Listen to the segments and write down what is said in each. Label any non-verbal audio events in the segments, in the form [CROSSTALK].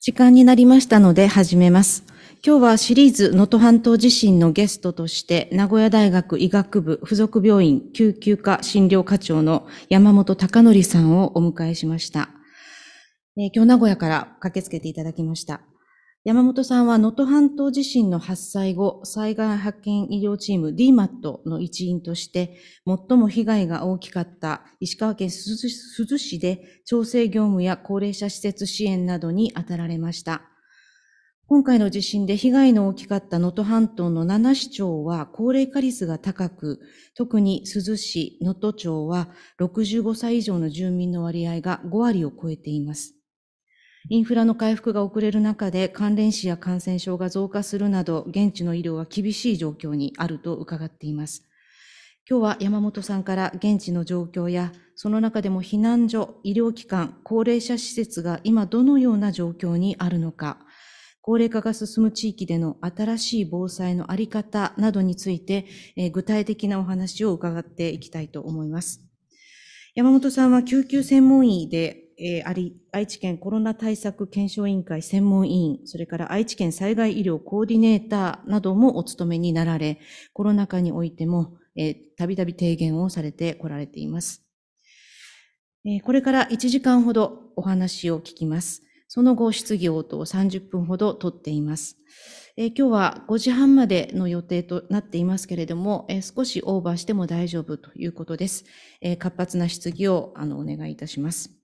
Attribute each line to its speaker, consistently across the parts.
Speaker 1: 時間になりましたの
Speaker 2: で始めます。今日はシリーズ能登半島地震のゲストとして名古屋大学医学部附属病院救急科診療課長の山本貴則さんをお迎えしました。えー、今日名古屋から駆けつけていただきました。山本さんは能登半島地震の発災後、災害派遣医療チーム DMAT の一員として、最も被害が大きかった石川県珠洲市で調整業務や高齢者施設支援などに当たられました。今回の地震で被害の大きかった能登半島の7市町は高齢化率が高く、特に珠洲市、能登町は65歳以上の住民の割合が5割を超えています。インフラの回復が遅れる中で、関連死や感染症が増加するなど、現地の医療は厳しい状況にあると伺っています。今日は山本さんから現地の状況や、その中でも避難所、医療機関、高齢者施設が今どのような状況にあるのか、高齢化が進む地域での新しい防災のあり方などについて、えー、具体的なお話を伺っていきたいと思います。山本さんは救急専門医でえー、あり、愛知県コロナ対策検証委員会専門委員、それから愛知県災害医療コーディネーターなどもお務めになられ、コロナ禍においても、えたびたび提言をされてこられています。えこれから1時間ほどお話を聞きます。その後、質疑応答を30分ほど取っています。え今日は5時半までの予定となっていますけれども、え少しオーバーしても大丈夫ということです。え活発な質疑をあのお願いいたします。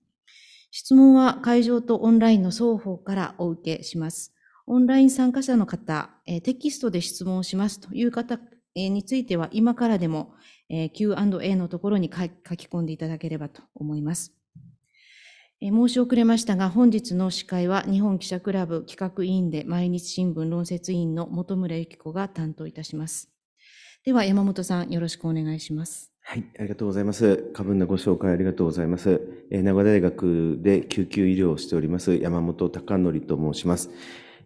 Speaker 2: 質問は会場とオンラインの双方からお受けします。オンライン参加者の方、テキストで質問をしますという方については、今からでも Q&A のところに書き込んでいただければと思います。申し遅れましたが、本日の司会は日本記者クラブ企画委員で毎日新聞論説委員の本村幸子が担当いたします。では山本さん、よろしくお願いします。は
Speaker 3: い、ありがとうございます。過分なご紹介ありがとうございます。えー、名古屋大学で救急医療をしております、山本隆則と申します。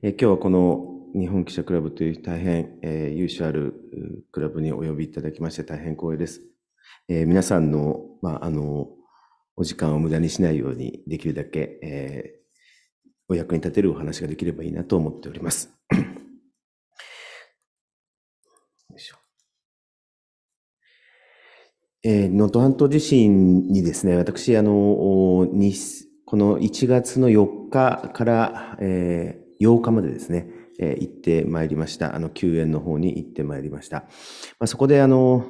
Speaker 3: えー、今日はこの日本記者クラブという大変、えー、由緒あるクラブにお呼びいただきまして大変光栄です。え皆さんの、まあ、あの、お時間を無駄にしないようにできるだけ、えお役に立てるお話ができればいいなと思っております。えー、能登半島地震にですね、私、あの、この1月の4日から、えー、8日までですね、えー、行ってまいりました。あの、救援の方に行ってまいりました。まあ、そこで、あの、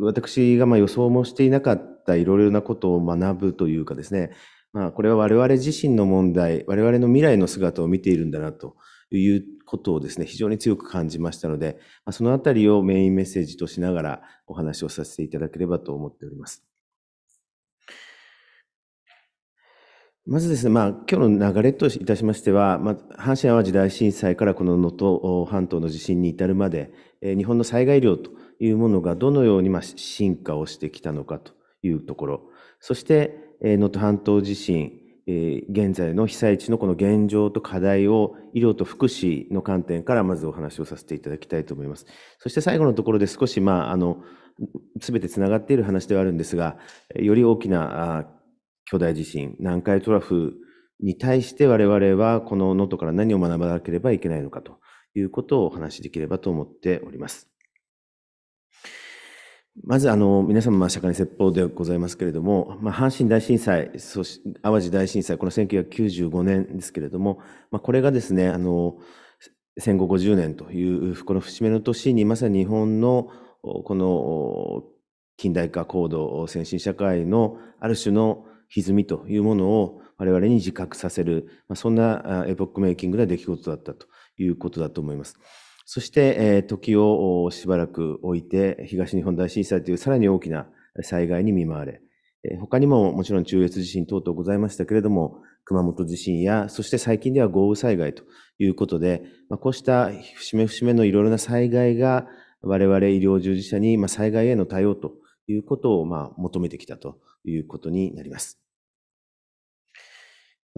Speaker 3: 私がまあ予想もしていなかったいろいろなことを学ぶというかですね、まあ、これは我々自身の問題、我々の未来の姿を見ているんだなということをですね、非常に強く感じましたので、そのあたりをメインメッセージとしながらお話をさせていただければと思っております。まずですね、まあ、今日の流れといたしましては、まあ、阪神・淡路大震災からこの能登半島の地震に至るまで、日本の災害量というものがどのように進化をしてきたのかというところ、そして能登半島地震、え現在の被災地のこの現状と課題を医療と福祉の観点からまずお話をさせていただきたいと思います。そして最後のところで少し、まあ、あの、すべてつながっている話ではあるんですが、より大きな巨大地震、南海トラフに対して我々はこの能登から何を学ばなければいけないのかということをお話しできればと思っております。まずあの皆様、釈迦に説法でございますけれども、まあ、阪神大震災、そし淡路大震災、この1995年ですけれども、まあ、これがですねあの戦後50年という、この節目の年にまさに日本のこの近代化、高度、先進社会のある種の歪みというものを我々に自覚させる、まあ、そんなエポックメイキングな出来事だったということだと思います。そして、えー、時をしばらく置いて、東日本大震災というさらに大きな災害に見舞われ、えー、他にももちろん中越地震等々ございましたけれども、熊本地震や、そして最近では豪雨災害ということで、まあ、こうした節目節目のいろいろな災害が、我々医療従事者に、まあ、災害への対応ということを、まあ、求めてきたということになります。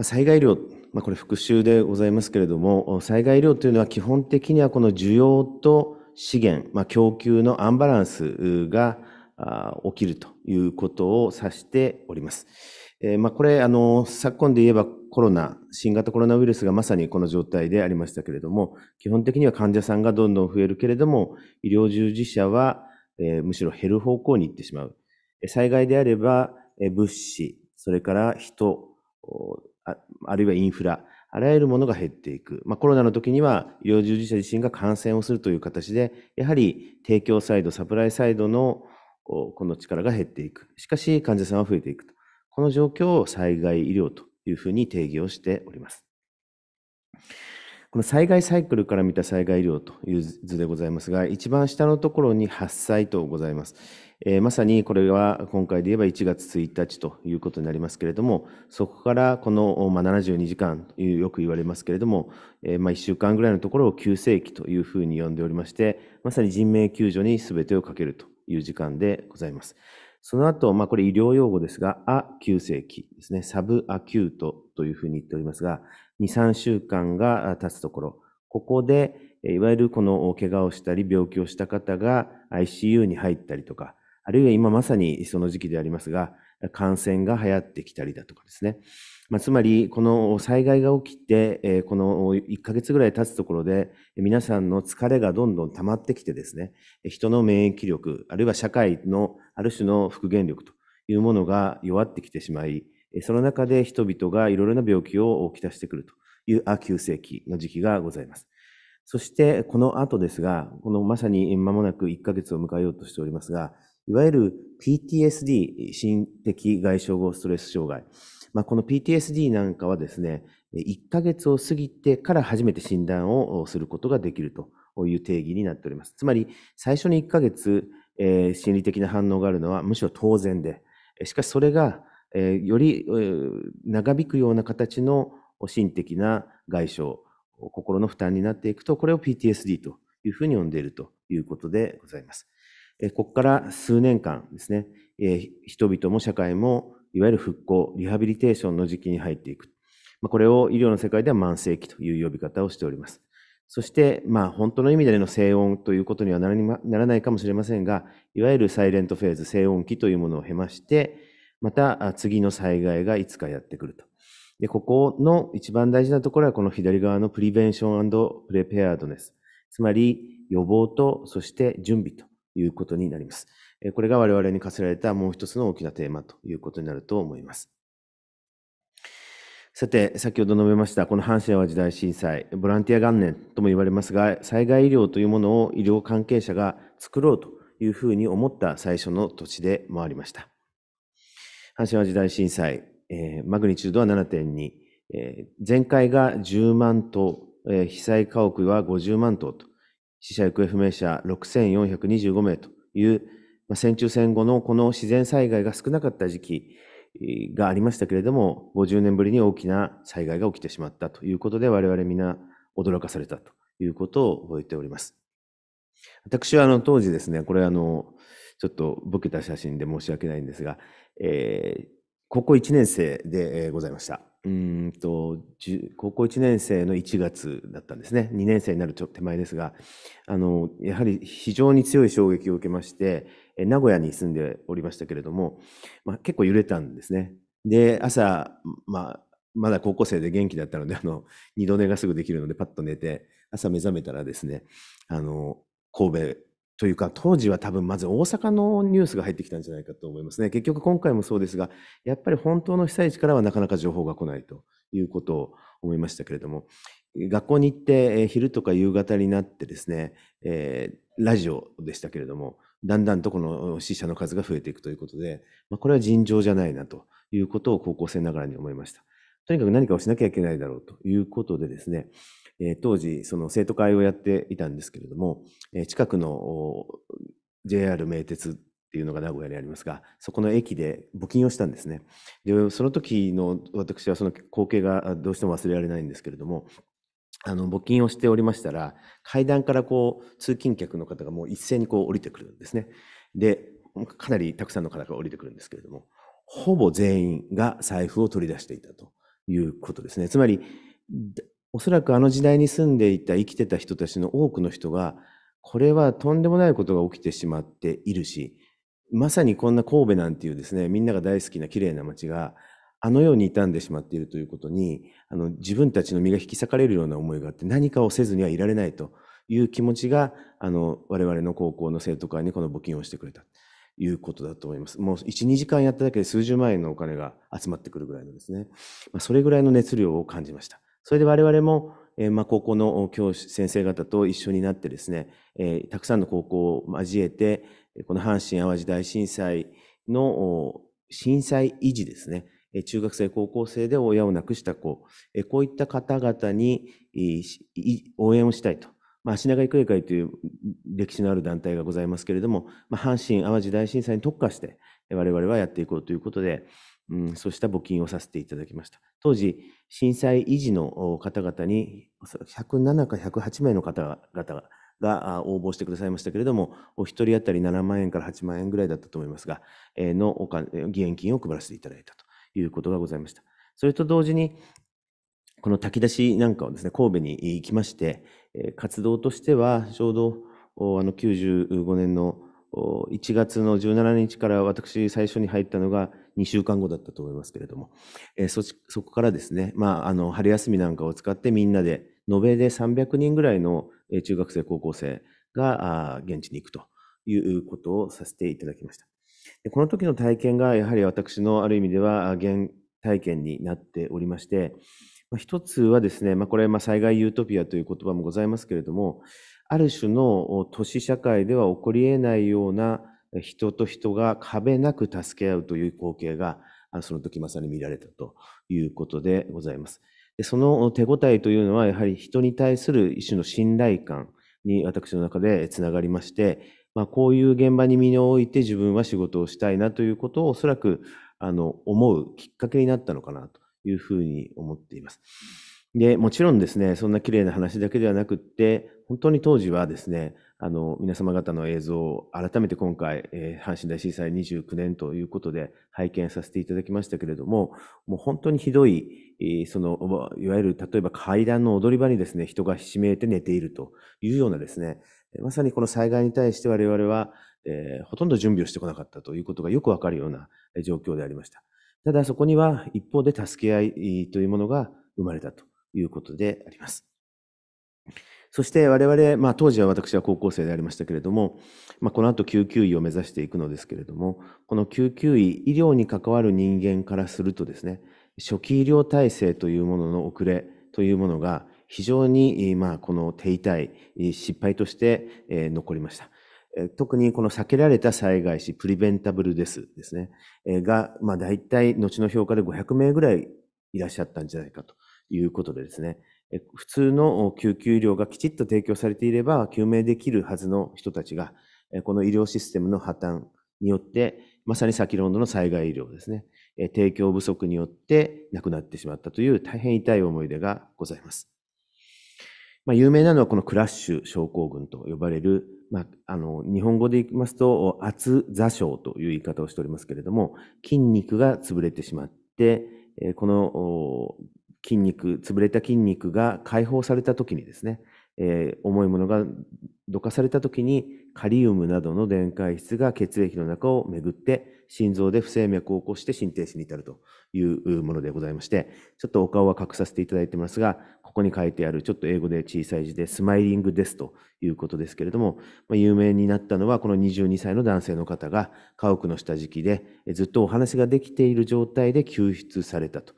Speaker 3: 災害医療、まあ、これ復習でございますけれども、災害医療というのは基本的にはこの需要と資源、まあ、供給のアンバランスが起きるということを指しております。えまあ、これ、あの、昨今で言えばコロナ、新型コロナウイルスがまさにこの状態でありましたけれども、基本的には患者さんがどんどん増えるけれども、医療従事者は、えー、むしろ減る方向に行ってしまう。災害であれば、え物資、それから人、ああるいはインフラ、あらゆるものが減っていく。まあ、コロナの時には医療従事者自身が感染をするという形で、やはり提供サイド、サプライサイドのこの力が減っていく。しかし患者さんは増えていくと。この状況を災害医療というふうに定義をしております。この災害サイクルから見た災害医療という図でございますが、一番下のところに発災とございます。まさにこれは今回で言えば1月1日ということになりますけれども、そこからこの、72時間というよく言われますけれども、1週間ぐらいのところを急性期というふうに呼んでおりまして、まさに人命救助に全てをかけるという時間でございます。その後、まあ、これ医療用語ですが、ア急性期ですね、サブアキュートというふうに言っておりますが、2、3週間が経つところ、ここで、いわゆるこの怪我をしたり病気をした方が ICU に入ったりとか、あるいは今まさにその時期でありますが、感染が流行ってきたりだとかですね。まあ、つまり、この災害が起きて、この1ヶ月ぐらい経つところで、皆さんの疲れがどんどん溜まってきてですね、人の免疫力、あるいは社会のある種の復元力というものが弱ってきてしまい、その中で人々がいろいろな病気をきたしてくるという、あ、急性期の時期がございます。そして、この後ですが、このまさに間もなく1ヶ月を迎えようとしておりますが、いわゆる PTSD、心的外傷後ストレス障害。まあ、この PTSD なんかはですね、1ヶ月を過ぎてから初めて診断をすることができるという定義になっております。つまり、最初に1ヶ月、えー、心理的な反応があるのはむしろ当然で、しかしそれが、えー、より、えー、長引くような形の心的な外傷、心の負担になっていくと、これを PTSD というふうに呼んでいるということでございます。ここから数年間ですね、人々も社会もいわゆる復興、リハビリテーションの時期に入っていく。これを医療の世界では慢性期という呼び方をしております。そして、まあ、本当の意味での静音ということにはならないかもしれませんが、いわゆるサイレントフェーズ、静音期というものを経まして、また次の災害がいつかやってくると。で、ここの一番大事なところは、この左側のプリベンションプレペアードネス。つまり、予防と、そして準備と。いうことになります。これが我々に課せられたもう一つの大きなテーマということになると思います。さて、先ほど述べました、この阪神・淡路大震災、ボランティア元年とも言われますが、災害医療というものを医療関係者が作ろうというふうに思った最初の土地でもありました。阪神・淡路大震災、えー、マグニチュードは7.2、えー、前回が10万棟、えー、被災家屋は50万棟と死者行方不明者6425名という、まあ、戦中戦後のこの自然災害が少なかった時期がありましたけれども、50年ぶりに大きな災害が起きてしまったということで、我々皆驚かされたということを覚えております。私はあの当時ですね、これあの、ちょっとボケた写真で申し訳ないんですが、えー、高校1年生でございました。うんと高校1年生の1月だったんですね、2年生になる手前ですが、あのやはり非常に強い衝撃を受けまして、名古屋に住んでおりましたけれども、まあ、結構揺れたんですね。で、朝、まあ、まだ高校生で元気だったので、あの二度寝がすぐできるので、パッと寝て、朝目覚めたらですね、あの神戸というか、当時は多分まず大阪のニュースが入ってきたんじゃないかと思いますね。結局今回もそうですが、やっぱり本当の被災地からはなかなか情報が来ないということを思いましたけれども、学校に行って昼とか夕方になってですね、えー、ラジオでしたけれども、だんだんとこの死者の数が増えていくということで、まあ、これは尋常じゃないなということを高校生ながらに思いました。とにかく何かをしなきゃいけないだろうということでですね、え当時、その生徒会をやっていたんですけれども、え近くの JR 名鉄っていうのが名古屋にありますが、そこの駅で募金をしたんですね。で、その時の私はその光景がどうしても忘れられないんですけれども、あの、募金をしておりましたら、階段からこう、通勤客の方がもう一斉にこう降りてくるんですね。で、かなりたくさんの方が降りてくるんですけれども、ほぼ全員が財布を取り出していたということですね。つまり、おそらくあの時代に住んでいた生きてた人たちの多くの人が、これはとんでもないことが起きてしまっているし、まさにこんな神戸なんていうですね、みんなが大好きな綺麗な街が、あのように傷んでしまっているということに、あの自分たちの身が引き裂かれるような思いがあって、何かをせずにはいられないという気持ちが、あの我々の高校の生徒会にこの募金をしてくれたということだと思います。もう1、2時間やっただけで数十万円のお金が集まってくるぐらいのですね、それぐらいの熱量を感じました。それで我々も、えー、まあ、高校の教師先生方と一緒になってですね、えー、たくさんの高校を交えて、この阪神・淡路大震災の震災維持ですね、中学生、高校生で親を亡くした子、こういった方々に応援をしたいと。まあ、足長育英会という歴史のある団体がございますけれども、まあ、阪神・淡路大震災に特化して、我々はやっていこうということで、うん、そうした募金をさせていただきました。当時、震災維持の方々に、107か108名の方々が応募してくださいましたけれども、お一人当たり7万円から8万円ぐらいだったと思いますが、のお金、義援金を配らせていただいたということがございました。それと同時に、この炊き出しなんかをですね、神戸に行きまして、活動としては、ちょうどあの95年の1月の17日から私最初に入ったのが2週間後だったと思いますけれども、えー、そそこからですね、まあ、あの春休みなんかを使ってみんなで延べで300人ぐらいの中学生高校生が現地に行くということをさせていただきました。でこの時の体験がやはり私のある意味では原体験になっておりまして、まあ、一つはですね、まあ、これま災害ユートピアという言葉もございますけれどもある種の都市社会では起こりえないような人と人が壁なく助け合うという光景が、その時まさに見られたということでございます。その手応えというのは、やはり人に対する一種の信頼感に私の中でつながりまして、まあ、こういう現場に身を置いて自分は仕事をしたいなということをおそらくあの思うきっかけになったのかなというふうに思っています。で、もちろんですね、そんな綺麗な話だけではなくって、本当に当時はですね、あの皆様方の映像を改めて今回、えー、阪神大震災29年ということで拝見させていただきましたけれども、もう本当にひどい、そのいわゆる例えば階段の踊り場にですね人がひしめいて寝ているというようなですね、まさにこの災害に対して我々は、えー、ほとんど準備をしてこなかったということがよくわかるような状況でありました。ただそこには一方で助け合いというものが生まれたということであります。そして我々、まあ、当時は私は高校生でありましたけれども、まあ、この後救急医を目指していくのですけれども、この救急医、医療に関わる人間からするとですね、初期医療体制というものの遅れというものが非常に、まあ、この手痛い失敗として残りました。特にこの避けられた災害死、プリベンタブルですですね、が、まあ、大体後の評価で500名ぐらいいらっしゃったんじゃないかということでですね、普通の救急医療がきちっと提供されていれば救命できるはずの人たちが、この医療システムの破綻によって、まさに先ほどの災害医療ですね、提供不足によって亡くなってしまったという大変痛い思い出がございます。まあ、有名なのはこのクラッシュ症候群と呼ばれる、まあ、あの、日本語で言いますと、圧座症という言い方をしておりますけれども、筋肉が潰れてしまって、この筋肉、潰れた筋肉が解放された時にですね、えー、重いものがどかされた時にカリウムなどの電解質が血液の中を巡って心臓で不整脈を起こして心停止に至るというものでございましてちょっとお顔は隠させていただいてますがここに書いてあるちょっと英語で小さい字でスマイリングですということですけれども、ま有名になったのはこの22歳の男性の方が家屋の下敷きでずっとお話ができている状態で救出されたと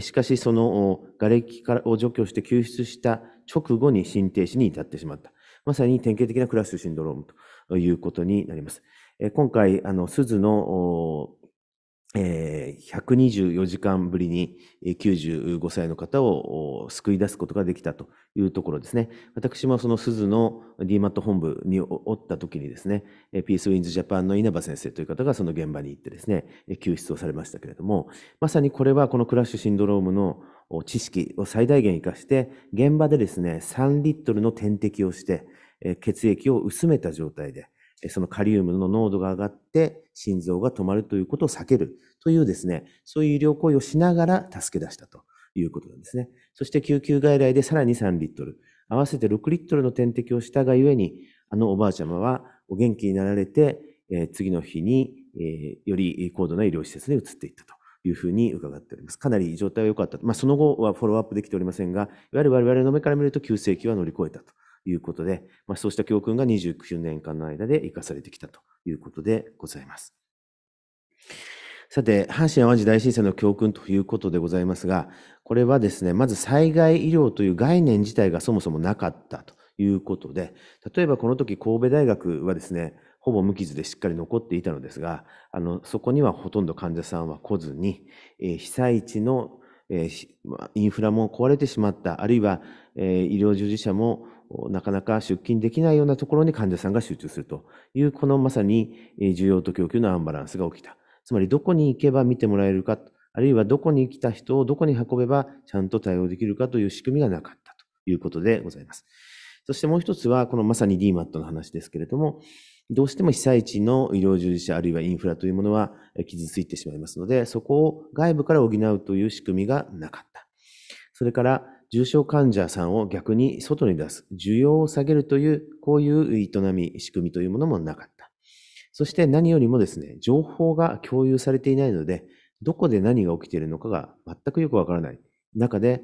Speaker 3: しかし、その瓦礫からを除去して救出した直後に心停止に至ってしまった。まさに典型的なクラッシュシンドロームということになります。今回、あの、鈴のえー、124時間ぶりに95歳の方を救い出すことができたというところですね。私もその鈴の DMAT 本部におった時にですね、ピースウィンズジャパンの稲葉先生という方がその現場に行ってですね、救出をされましたけれども、まさにこれはこのクラッシュシンドロームの知識を最大限活かして、現場でですね、3リットルの点滴をして、血液を薄めた状態で、そのカリウムの濃度が上がって心臓が止まるということを避けるというですね、そういう医療行為をしながら助け出したということなんですね。そして救急外来でさらに3リットル、合わせて6リットルの点滴をしたがゆえに、あのおばあちゃまはお元気になられて、え次の日に、えより高度な医療施設に移っていったというふうに伺っております。かなり状態は良かった。まあ、その後はフォローアップできておりませんが、いわゆる我々の目から見ると急性期は乗り越えたということで、まあ、そうした教訓が29年間の間で生かされてきたということでございます。さて、阪神・淡路大震災の教訓ということでございますが、これはですね、まず災害医療という概念自体がそもそもなかったということで、例えばこの時神戸大学はですね、ほぼ無傷でしっかり残っていたのですが、あのそこにはほとんど患者さんは来ずに、被災地の、インフラも壊れてしまった、あるいは、医療従事者もなかなか出勤できないようなところに患者さんが集中するという、このまさに需要と供給のアンバランスが起きた。つまりどこに行けば見てもらえるか、あるいはどこに来た人をどこに運べばちゃんと対応できるかという仕組みがなかったということでございます。そしてもう一つは、このまさに DMAT の話ですけれども、どうしても被災地の医療従事者あるいはインフラというものは傷ついてしまいますので、そこを外部から補うという仕組みがなかった。それから、重症患者さんを逆に外に出す、需要を下げるという、こういう営み、仕組みというものもなかった。そして何よりもですね、情報が共有されていないので、どこで何が起きているのかが全くよくわからない中で、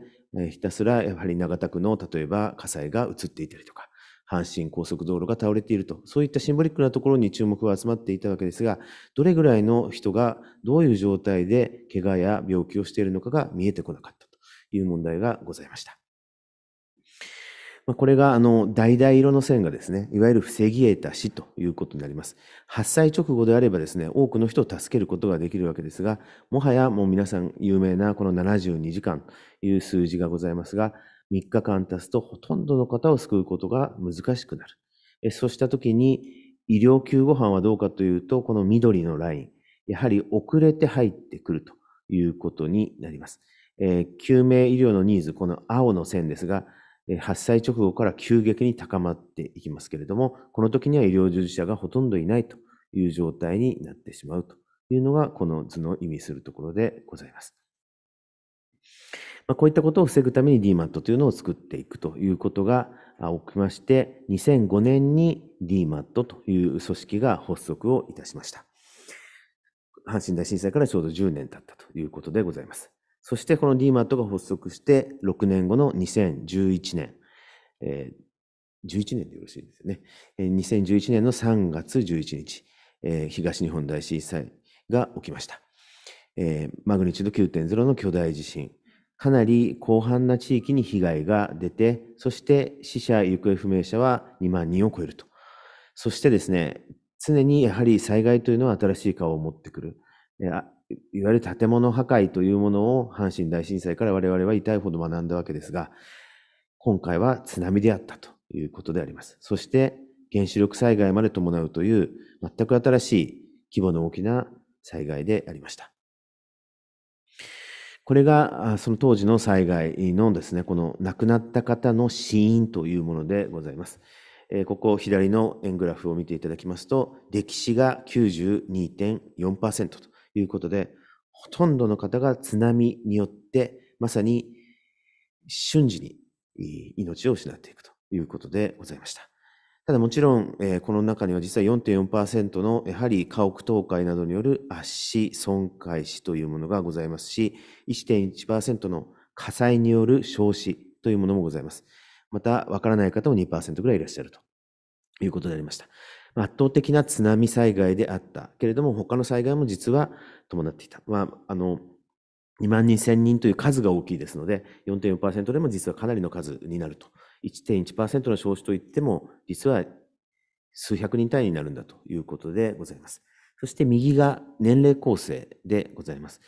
Speaker 3: ひたすらやはり長田区の例えば火災が移っていたりとか、阪神高速道路が倒れていると、そういったシンボリックなところに注目が集まっていたわけですが、どれぐらいの人がどういう状態で怪我や病気をしているのかが見えてこなかった。いう問題がございました。これが、あの、橙色の線がですね、いわゆる防ぎ得た死ということになります。発災直後であればですね、多くの人を助けることができるわけですが、もはやもう皆さん有名なこの72時間という数字がございますが、3日間経つとほとんどの方を救うことが難しくなる。そうしたときに、医療救護班はどうかというと、この緑のライン、やはり遅れて入ってくるということになります。えー、救命医療のニーズ、この青の線ですが、発災直後から急激に高まっていきますけれども、この時には医療従事者がほとんどいないという状態になってしまうというのが、この図の意味するところでございます。まあ、こういったことを防ぐために DMAT というのを作っていくということが起きまして、2005年に DMAT という組織が発足をいたしました。阪神大震災からちょうど10年経ったということでございます。そしてこの DMAT が発足して6年後の2011年、えー、11年でよろしいですよね。2011年の3月11日、えー、東日本大震災が起きました。えー、マグニチュード9.0の巨大地震。かなり広範な地域に被害が出て、そして死者、行方不明者は2万人を超えると。そしてですね、常にやはり災害というのは新しい顔を持ってくる。いわゆる建物破壊というものを阪神大震災から我々は痛いほど学んだわけですが、今回は津波であったということであります。そして原子力災害まで伴うという全く新しい規模の大きな災害でありました。これがその当時の災害のですね、この亡くなった方の死因というものでございます。ここ左の円グラフを見ていただきますと、歴史が92.4%と。いうことで、ほとんどの方が津波によって、まさに瞬時に命を失っていくということでございました。ただもちろん、えこの中には実は4.4%のやはり家屋倒壊などによる圧死、損壊死というものがございますし、1.1%の火災による焼死というものもございます。また、わからない方も2%ぐらいいらっしゃるということでありました。圧倒的な津波災害であったけれども、他の災害も実は伴っていた。まあ、あの、2万人、1000人という数が大きいですので、4.4%でも実はかなりの数になると。1.1%の少子といっても、実は数百人単位になるんだということでございます。そして右が年齢構成でございます。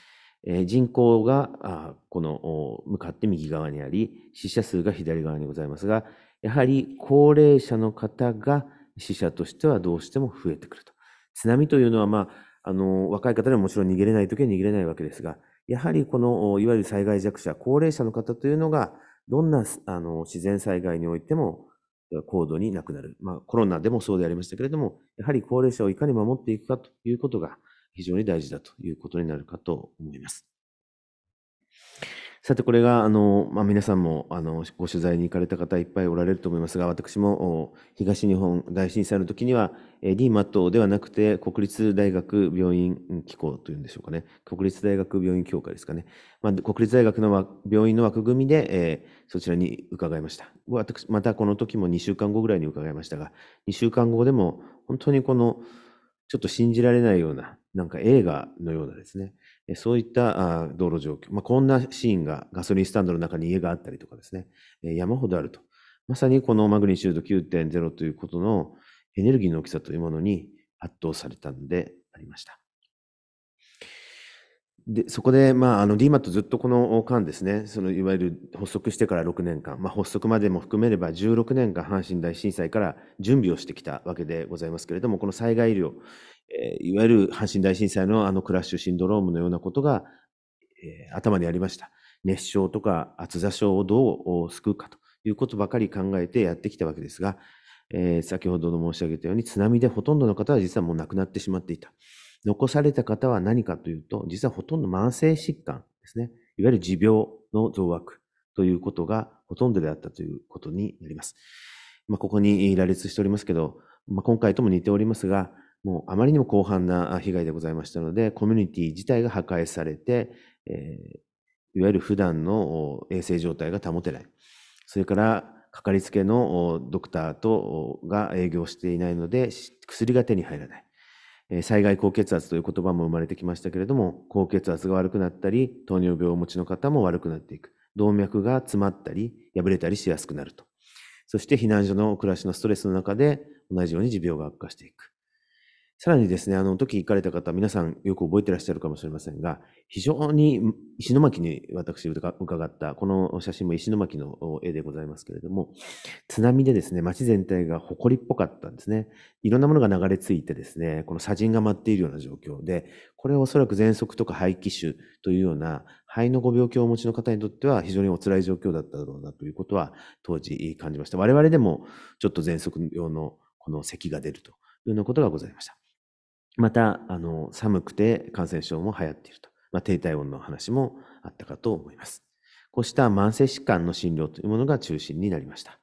Speaker 3: えー、人口がこの向かって右側にあり、死者数が左側にございますが、やはり高齢者の方が死者としてはどうしても増えてくると。津波というのは、まあ、あの、若い方でももちろん逃げれない時は逃げれないわけですが、やはりこの、いわゆる災害弱者、高齢者の方というのが、どんなあの自然災害においても高度になくなる。まあ、コロナでもそうでありましたけれども、やはり高齢者をいかに守っていくかということが非常に大事だということになるかと思います。さて、これが、あの、まあ、皆さんも、あの、ご取材に行かれた方いっぱいおられると思いますが、私も、東日本大震災の時には、DMAT ではなくて、国立大学病院機構というんでしょうかね。国立大学病院協会ですかね。まあ、国立大学の病院の枠組みで、えー、そちらに伺いました。私、またこの時も2週間後ぐらいに伺いましたが、2週間後でも、本当にこの、ちょっと信じられないような、なんか映画のようなですね、そういった道路状況、まあ、こんなシーンがガソリンスタンドの中に家があったりとかですね、山ほどあると。まさにこのマグニチュード9.0ということのエネルギーの大きさというものに圧倒されたのでありました。で、そこで、まあ、あの、DMAT ずっとこの間ですね、その、いわゆる発足してから6年間、まあ、発足までも含めれば16年間阪神大震災から準備をしてきたわけでございますけれども、この災害医療、えー、いわゆる阪神大震災のあのクラッシュシンドロームのようなことが、えー、頭にありました。熱傷とか厚座症をどう救うかということばかり考えてやってきたわけですが、えー、先ほどの申し上げたように津波でほとんどの方は実はもう亡くなってしまっていた。残された方は何かというと、実はほとんど慢性疾患ですね。いわゆる持病の増悪ということがほとんどであったということになります。まあ、ここに羅列しておりますけど、まあ、今回とも似ておりますが、もうあまりにも広範な被害でございましたので、コミュニティ自体が破壊されて、えー、いわゆる普段の衛生状態が保てない。それから、かかりつけのドクターとが営業していないので、薬が手に入らない。災害高血圧という言葉も生まれてきましたけれども、高血圧が悪くなったり、糖尿病をお持ちの方も悪くなっていく。動脈が詰まったり、破れたりしやすくなると。そして避難所の暮らしのストレスの中で同じように持病が悪化していく。さらにですね、あの時行かれた方、皆さんよく覚えてらっしゃるかもしれませんが、非常に石巻に私伺った、この写真も石巻の絵でございますけれども、津波でですね、街全体が埃っぽかったんですね。いろんなものが流れ着いてですね、この砂塵が舞っているような状況で、これはおそらく喘息とか肺気腫というような肺のご病気をお持ちの方にとっては非常にお辛い状況だっただろうなということは当時感じました。我々でもちょっと喘息用のこの咳が出るというようなことがございました。また、あの、寒くて感染症も流行っていると。まあ、低体温の話もあったかと思います。こうした慢性疾患の診療というものが中心になりました。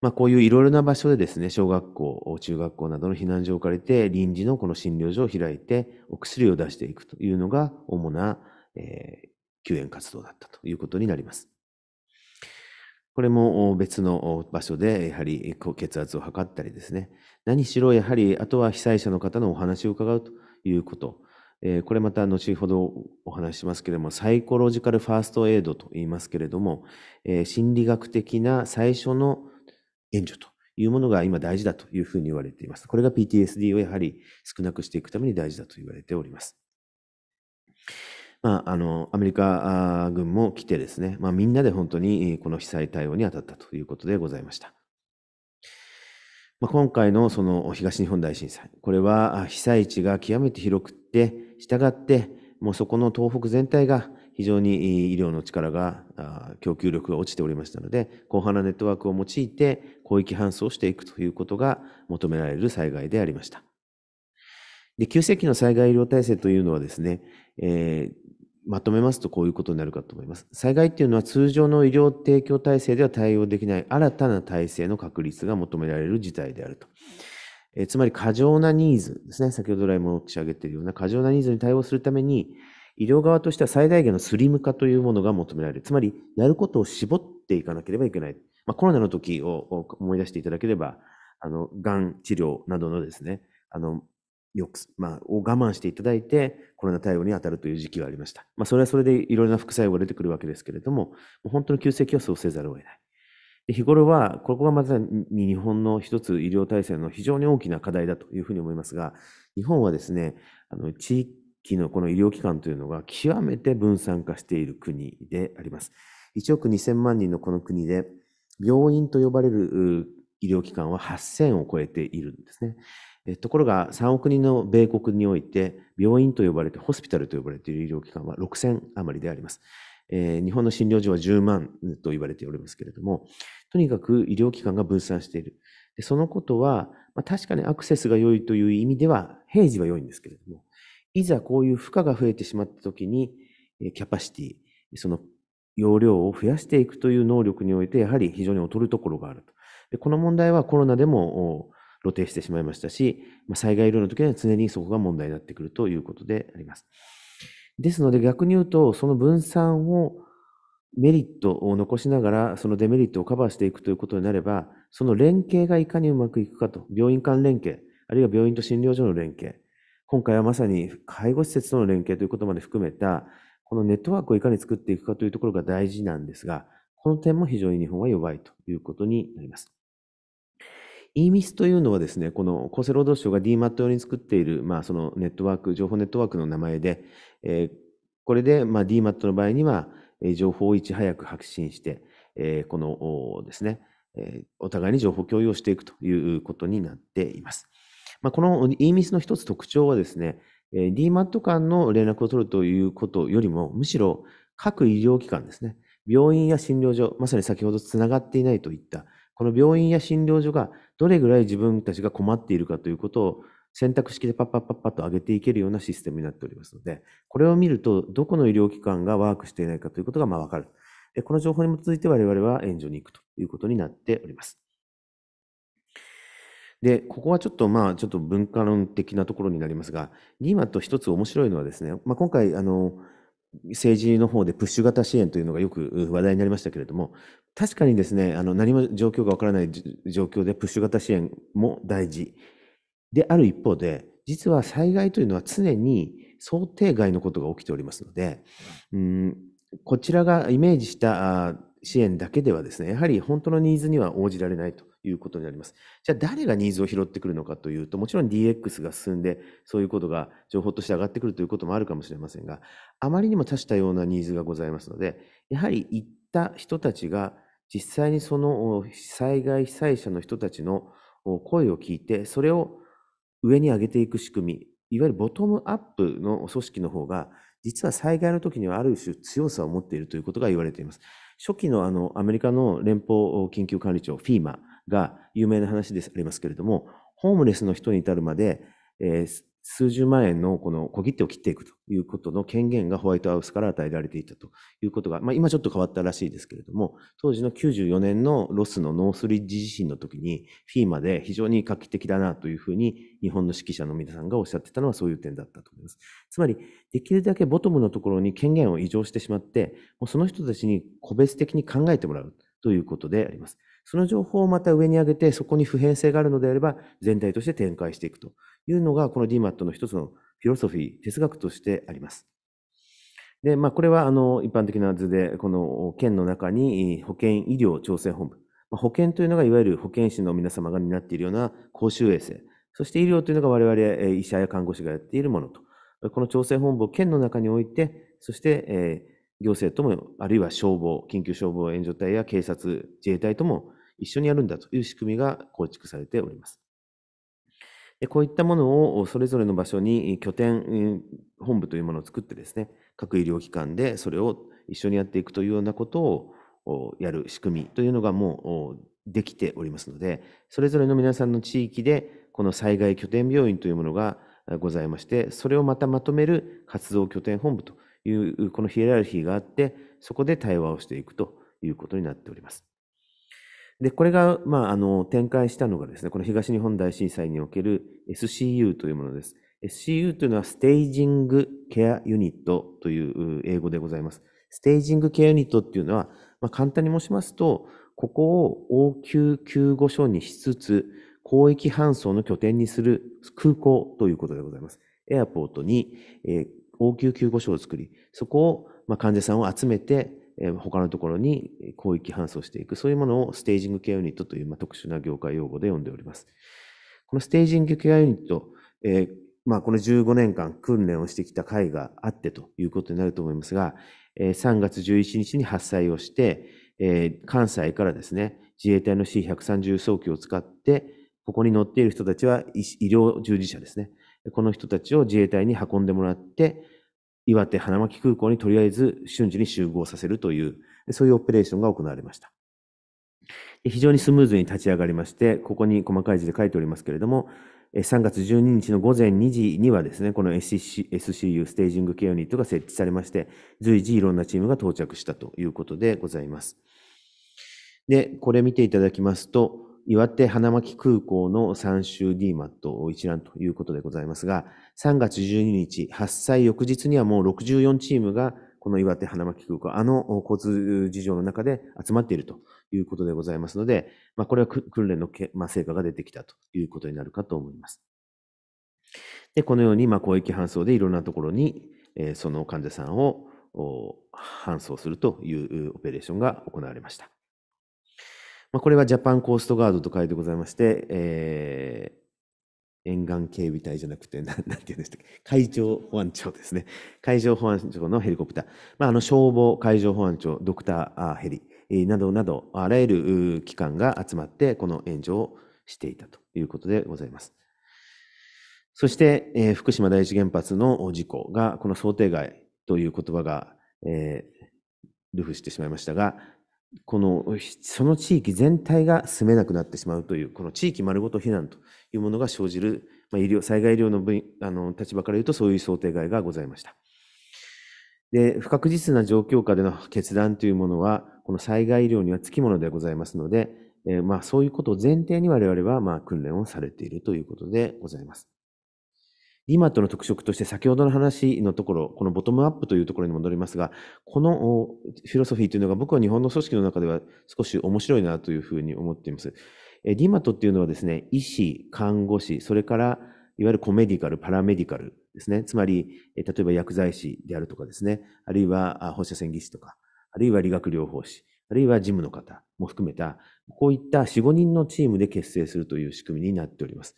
Speaker 3: まあ、こういういろいろな場所でですね、小学校、中学校などの避難所を借りて、臨時のこの診療所を開いて、お薬を出していくというのが主な、えー、救援活動だったということになります。これも別の場所でやはり血圧を測ったりですね、何しろやはり、あとは被災者の方のお話を伺うということ、えこれまた後ほどお話ししますけれども、サイコロジカルファーストエイドと言いますけれども、え心理学的な最初の援助というものが今大事だというふうに言われています。これが PTSD をやはり少なくしていくために大事だと言われております。まあ、あの、アメリカ軍も来てですね、まあ、みんなで本当にこの被災対応に当たったということでございました。まあ、今回のその東日本大震災、これは被災地が極めて広くって、従って、もうそこの東北全体が非常に医療の力が、供給力が落ちておりましたので、広範なネットワークを用いて広域搬送していくということが求められる災害でありました。で、急性期の災害医療体制というのはですね、えー、まとめますとこういうことになるかと思います。災害っていうのは通常の医療提供体制では対応できない新たな体制の確立が求められる事態であると。えつまり過剰なニーズですね。先ほど来も申し上げているような過剰なニーズに対応するために、医療側としては最大限のスリム化というものが求められる。つまり、やることを絞っていかなければいけない。まあ、コロナの時を思い出していただければ、あの、がん治療などのですね、あの、よく、まあ、を我慢していただいて、コロナ対応に当たるという時期がありました。まあ、それはそれでいろいろな副作用が出てくるわけですけれども、もう本当の急性期はそうせざるを得ない。で日頃は、ここがまさに日本の一つ医療体制の非常に大きな課題だというふうに思いますが、日本はですね、あの地域のこの医療機関というのが極めて分散化している国であります。1億2000万人のこの国で、病院と呼ばれる医療機関は8000を超えているんですね。ところが3億人の米国において、病院と呼ばれて、ホスピタルと呼ばれている医療機関は6000余りであります。えー、日本の診療所は10万と言われておりますけれども、とにかく医療機関が分散している。でそのことは、まあ、確かにアクセスが良いという意味では、平時は良いんですけれども、いざこういう負荷が増えてしまったときに、キャパシティ、その容量を増やしていくという能力において、やはり非常に劣るところがあると。でこの問題はコロナでも露呈してしまいましたし、まあ、災害医療の時には常にそこが問題になってくるということであります。ですので逆に言うと、その分散をメリットを残しながら、そのデメリットをカバーしていくということになれば、その連携がいかにうまくいくかと、病院間連携、あるいは病院と診療所の連携、今回はまさに介護施設との連携ということまで含めた、このネットワークをいかに作っていくかというところが大事なんですが、この点も非常に日本は弱いということになります。イーミスというのはですね、この厚生労働省が DMAT 用に作っている、まあ、そのネットワーク、情報ネットワークの名前で、えー、これで、まあ、DMAT の場合には、え情報をいち早く発信して、えー、このですね、えー、お互いに情報共有をしていくということになっています。まあ、この EMIS の一つ特徴はですね、DMAT 間の連絡を取るということよりも、むしろ各医療機関ですね、病院や診療所、まさに先ほどつながっていないといったこの病院や診療所がどれぐらい自分たちが困っているかということを選択式でパッパッパッパッと上げていけるようなシステムになっておりますので、これを見ると、どこの医療機関がワークしていないかということがまあわかる。この情報に基づいて我々は援助に行くということになっております。で、ここはちょっとまあ、ちょっと文化論的なところになりますが、今と一つ面白いのはですね、まあ、今回、あの、政治の方でプッシュ型支援というのがよく話題になりましたけれども、確かにですね、あの何も状況がわからない状況でプッシュ型支援も大事である一方で、実は災害というのは常に想定外のことが起きておりますので、うん、こちらがイメージした支援だけではですね、やはり本当のニーズには応じられないということになります。じゃあ誰がニーズを拾ってくるのかというと、もちろん DX が進んで、そういうことが情報として上がってくるということもあるかもしれませんが、あまりにも多種多様なニーズがございますので、やはり行った人たちが実際にその災害被災者の人たちの声を聞いて、それを上に上げていく仕組み、いわゆるボトムアップの組織の方が、実は災害の時にはある種強さを持っているということが言われています。初期のあのアメリカの連邦緊急管理庁 FEMA が有名な話でありますけれども、ホームレスの人に至るまで、えー、数十万円のこの小切手を切っていくということの権限がホワイトハウスから与えられていたということが、まあ、今ちょっと変わったらしいですけれども、当時の94年のロスのノースリッジ地震の時に、フィーマで非常に画期的だなというふうに日本の指揮者の皆さんがおっしゃってたのはそういう点だったと思います。つまり、できるだけボトムのところに権限を移譲してしまって、もうその人たちに個別的に考えてもらうということであります。その情報をまた上に上げて、そこに普遍性があるのであれば、全体として展開していくというのが、この DMAT の一つのフィロソフィー、哲学としてあります。で、まあ、これは、あの、一般的な図で、この県の中に保健医療調整本部。保健というのが、いわゆる保健師の皆様が担っているような公衆衛生。そして医療というのが我々医者や看護師がやっているものと。この調整本部を県の中に置いて、そして、え行政とも、あるいは消防、緊急消防援助隊や警察、自衛隊とも一緒にやるんだという仕組みが構築されております。こういったものをそれぞれの場所に拠点、本部というものを作ってですね、各医療機関でそれを一緒にやっていくというようなことをやる仕組みというのがもうできておりますので、それぞれの皆さんの地域でこの災害拠点病院というものがございまして、それをまたまとめる活動拠点本部という、このヒエラルヒーがあって、そこで対話をしていくということになっております。で、これが、まあ、あの、展開したのがですね、この東日本大震災における SCU というものです。SCU というのは、ステージングケアユニットという英語でございます。ステージングケアユニットっていうのは、まあ、簡単に申しますと、ここを応急救護所にしつつ、広域搬送の拠点にする空港ということでございます。エアポートに、えー、応急救護所を作り、そこを、まあ、患者さんを集めて、え他のところに広域搬送していく、そういうものをステージングケアユニットという、特殊な業界用語で呼んでおります。このステージングケアユニット、えまあ、この15年間訓練をしてきた会があってということになると思いますが、え3月11日に発災をして、え関西からですね、自衛隊の C130 装機を使って、ここに乗っている人たちは医療従事者ですね。この人たちを自衛隊に運んでもらって、岩手花巻空港にとりあえず瞬時に集合させるという、そういうオペレーションが行われました。非常にスムーズに立ち上がりまして、ここに細かい字で書いておりますけれども、3月12日の午前2時にはですね、この SCU、ステージングケアユニットが設置されまして、随時いろんなチームが到着したということでございます。で、これ見ていただきますと、岩手花巻空港の3週 DMAT 一覧ということでございますが、3月12日、発災翌日にはもう64チームが、この岩手花巻空港、あの交通事情の中で集まっているということでございますので、まあ、これは訓練のけ、まあ、成果が出てきたということになるかと思います。で、このように、まあ、広域搬送でいろんなところに、えー、その患者さんを搬送するというオペレーションが行われました。まあ、これはジャパンコーストガードと書いてございまして、えー、沿岸警備隊じゃなくて、な [LAUGHS] んて言うんでしたっけ、海上保安庁ですね。海上保安庁のヘリコプター。まあ、あの消防、海上保安庁、ドクターヘリ、などなど、あらゆる機関が集まって、この援助をしていたということでございます。そして、えー、福島第一原発の事故が、この想定外という言葉が、えー、ルフしてしまいましたが、この、その地域全体が住めなくなってしまうという、この地域丸ごと避難というものが生じる、まあ、医療、災害医療の分あの立場から言うとそういう想定外がございました。で、不確実な状況下での決断というものは、この災害医療にはつきものでございますので、えー、まあそういうことを前提に我々はまあ訓練をされているということでございます。マトの特色として先ほどの話のところ、このボトムアップというところに戻りますが、このフィロソフィーというのが僕は日本の組織の中では少し面白いなというふうに思っています。ディマトっていうのはですね、医師、看護師、それからいわゆるコメディカル、パラメディカルですね。つまり、例えば薬剤師であるとかですね、あるいは放射線技師とか、あるいは理学療法士、あるいは事務の方も含めた、こういった4、5人のチームで結成するという仕組みになっております。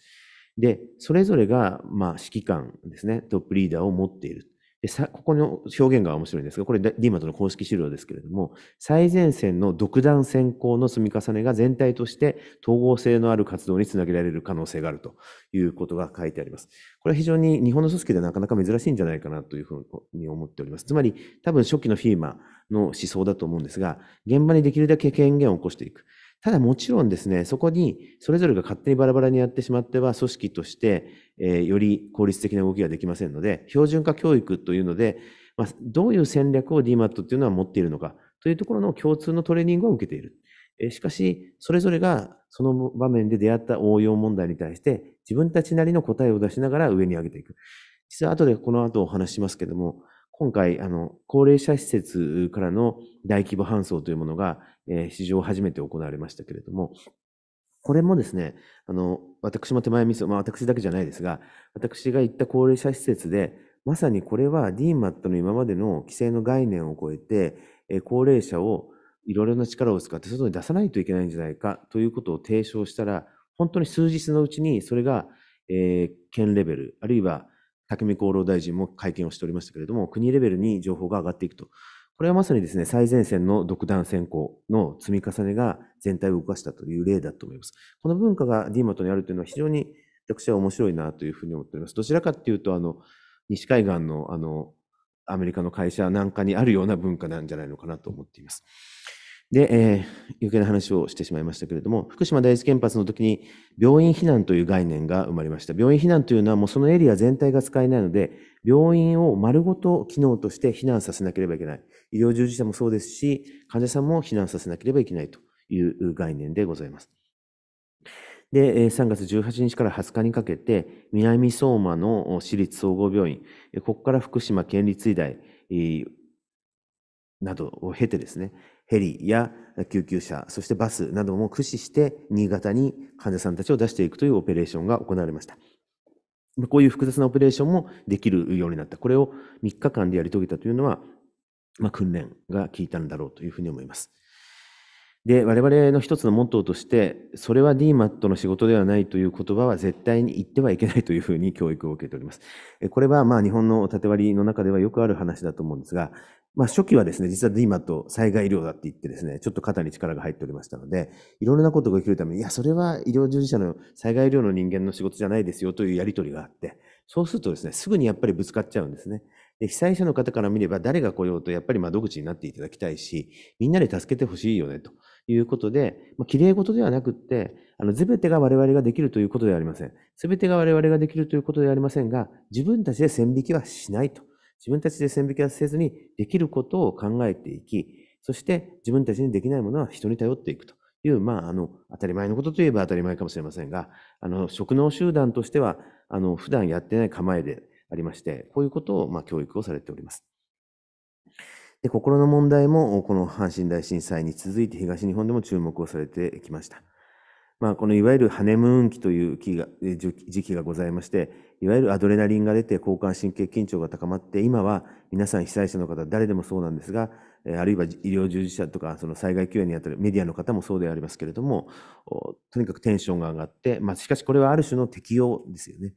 Speaker 3: で、それぞれが、まあ、指揮官ですね、トップリーダーを持っている。でさここの表現が面白いんですが、これ DMAT の公式資料ですけれども、最前線の独断先行の積み重ねが全体として統合性のある活動につなげられる可能性があるということが書いてあります。これは非常に日本の組織ではなかなか珍しいんじゃないかなというふうに思っております。つまり、多分初期の FEMA の思想だと思うんですが、現場にできるだけ権限を起こしていく。ただもちろんですね、そこにそれぞれが勝手にバラバラにやってしまっては、組織として、えより効率的な動きができませんので、標準化教育というので、まどういう戦略を DMAT っていうのは持っているのかというところの共通のトレーニングを受けている。えしかし、それぞれがその場面で出会った応用問題に対して、自分たちなりの答えを出しながら上に上げていく。実は後でこの後お話ししますけども、今回、あの、高齢者施設からの大規模搬送というものが、えー、史上初めて行われましたけれども、これもですね、あの、私も手前ミス、まあ私だけじゃないですが、私が行った高齢者施設で、まさにこれは DMAT の今までの規制の概念を超えて、え高齢者をいろいろな力を使って外に出さないといけないんじゃないかということを提唱したら、本当に数日のうちにそれが、えー、県レベル、あるいは武見厚労大臣も会見をしておりましたけれども、国レベルに情報が上がっていくとこれはまさにですね、最前線の独断専行の積み重ねが全体を動かしたという例だと思います。この文化が DMAT にあるというのは非常に私は面白いなというふうに思っております。どちらかっていうと、あの、西海岸のあの、アメリカの会社なんかにあるような文化なんじゃないのかなと思っています。で、えー、余計な話をしてしまいましたけれども、福島第一原発の時に病院避難という概念が生まれました。病院避難というのはもうそのエリア全体が使えないので、病院を丸ごと機能として避難させなければいけない。医療従事者もそうですし、患者さんも避難させなければいけないという概念でございます。で、3月18日から20日にかけて、南相馬の私立総合病院、ここから福島県立医大などを経てですね、ヘリや救急車、そしてバスなども駆使して、新潟に患者さんたちを出していくというオペレーションが行われました。こういう複雑なオペレーションもできるようになった。これを3日間でやり遂げたというのは、まあ、訓練が効いたんだろうというふうに思います。で、我々の一つのモットーとして、それは DMAT の仕事ではないという言葉は絶対に言ってはいけないというふうに教育を受けております。これはまあ日本の縦割りの中ではよくある話だと思うんですが、まあ、初期はですね、実は DMAT 災害医療だって言ってですね、ちょっと肩に力が入っておりましたので、いろんなことが起きるために、いや、それは医療従事者の災害医療の人間の仕事じゃないですよというやり取りがあって、そうするとですね、すぐにやっぱりぶつかっちゃうんですね。で被災者の方から見れば、誰が来ようとやっぱり窓口になっていただきたいし、みんなで助けてほしいよねということで、まあ、綺麗事ではなくって、あの、全てが我々ができるということではありません。全てが我々ができるということではありませんが、自分たちで線引きはしないと。自分たちで線引きはせずに、できることを考えていき、そして自分たちにできないものは人に頼っていくという、まあ、あの、当たり前のことといえば当たり前かもしれませんが、あの、職能集団としては、あの、普段やってない構えでありまして、こういうことを、まあ、教育をされております。で、心の問題も、この阪神大震災に続いて東日本でも注目をされてきました。まあ、このいわゆるハネムーン期という時期がございまして、いわゆるアドレナリンが出て交感神経緊張が高まって、今は皆さん被災者の方、誰でもそうなんですが、あるいは医療従事者とか、その災害救援にあたるメディアの方もそうでありますけれども、とにかくテンションが上がって、まあ、しかしこれはある種の適用ですよね。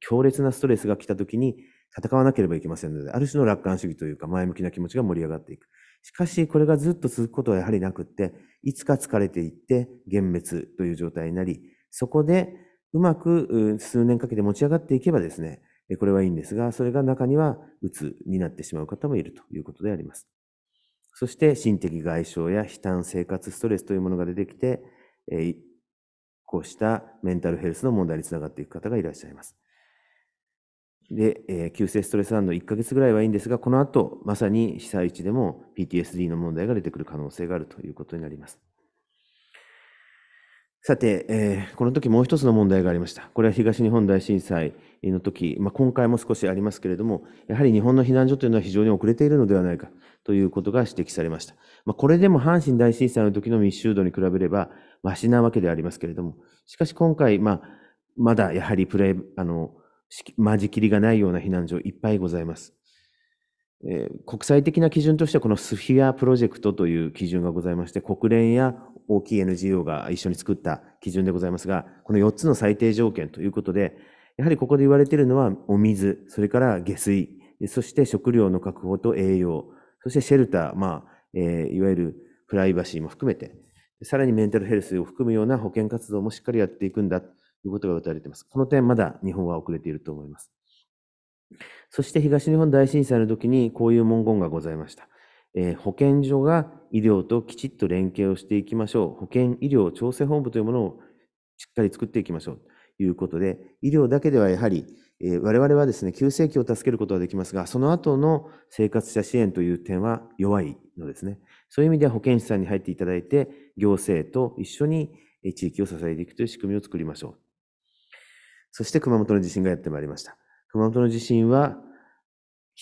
Speaker 3: 強烈なストレスが来た時に戦わなければいけませんので、ある種の楽観主義というか前向きな気持ちが盛り上がっていく。しかし、これがずっと続くことはやはりなくって、いつか疲れていって、幻滅という状態になり、そこで、うまく数年かけて持ち上がっていけばですね、これはいいんですが、それが中にはうつになってしまう方もいるということであります。そして心的外傷や悲嘆生活ストレスというものが出てきて、こうしたメンタルヘルスの問題につながっていく方がいらっしゃいます。で、急性ストレス反応1ヶ月ぐらいはいいんですが、この後、まさに被災地でも PTSD の問題が出てくる可能性があるということになります。さて、えー、この時もう一つの問題がありました。これは東日本大震災の時、まあ、今回も少しありますけれども、やはり日本の避難所というのは非常に遅れているのではないかということが指摘されました。まあ、これでも阪神大震災の時の密集度に比べれば、ましなわけでありますけれども、しかし今回、まあ、まだやはりプレイ、あの、間仕切りがないような避難所いっぱいございます。国際的な基準としては、このスフィアプロジェクトという基準がございまして、国連や大きい NGO が一緒に作った基準でございますが、この4つの最低条件ということで、やはりここで言われているのは、お水、それから下水、そして食料の確保と栄養、そしてシェルター、まあ、えー、いわゆるプライバシーも含めて、さらにメンタルヘルスを含むような保健活動もしっかりやっていくんだということが謳われています。この点、まだ日本は遅れていると思います。そして東日本大震災の時にこういう文言がございました。えー、保健所が医療ときちっと連携をしていきましょう。保健医療調整本部というものをしっかり作っていきましょうということで、医療だけではやはり、えー、我々はですね、急性期を助けることはできますが、その後の生活者支援という点は弱いのですね。そういう意味では保健師さんに入っていただいて、行政と一緒に地域を支えていくという仕組みを作りましょう。そして熊本の地震がやってまいりました。熊本の地震は、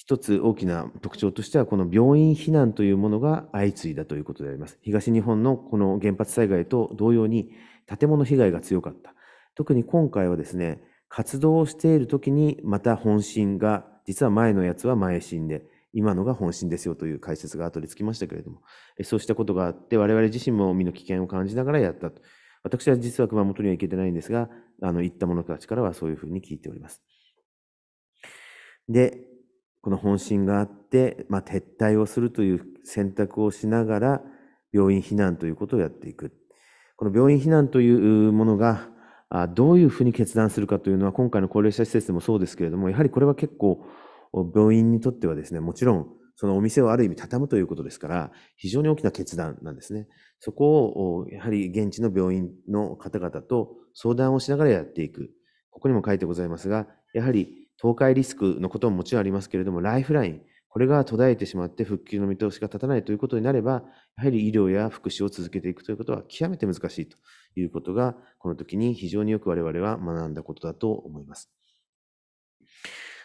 Speaker 3: 一つ大きな特徴としては、この病院避難というものが相次いだということであります。東日本のこの原発災害と同様に、建物被害が強かった。特に今回はですね、活動をしている時に、また本震が、実は前のやつは前震で、今のが本心ですよという解説が後でつきましたけれども、そうしたことがあって、我々自身も身の危険を感じながらやったと。私は実は熊本には行けてないんですが、あの、行った者たちからはそういうふうに聞いております。で、この本心があって、まあ、撤退をするという選択をしながら、病院避難ということをやっていく。この病院避難というものが、どういうふうに決断するかというのは、今回の高齢者施設でもそうですけれども、やはりこれは結構、病院にとってはですね、もちろん、そのお店をある意味畳むということですから、非常に大きな決断なんですね。そこを、やはり現地の病院の方々と相談をしながらやっていく。ここにも書いてございますが、やはり倒壊リスクのことももちろんありますけれども、ライフライン、これが途絶えてしまって復旧の見通しが立たないということになれば、やはり医療や福祉を続けていくということは極めて難しいということが、この時に非常によく我々は学んだことだと思います。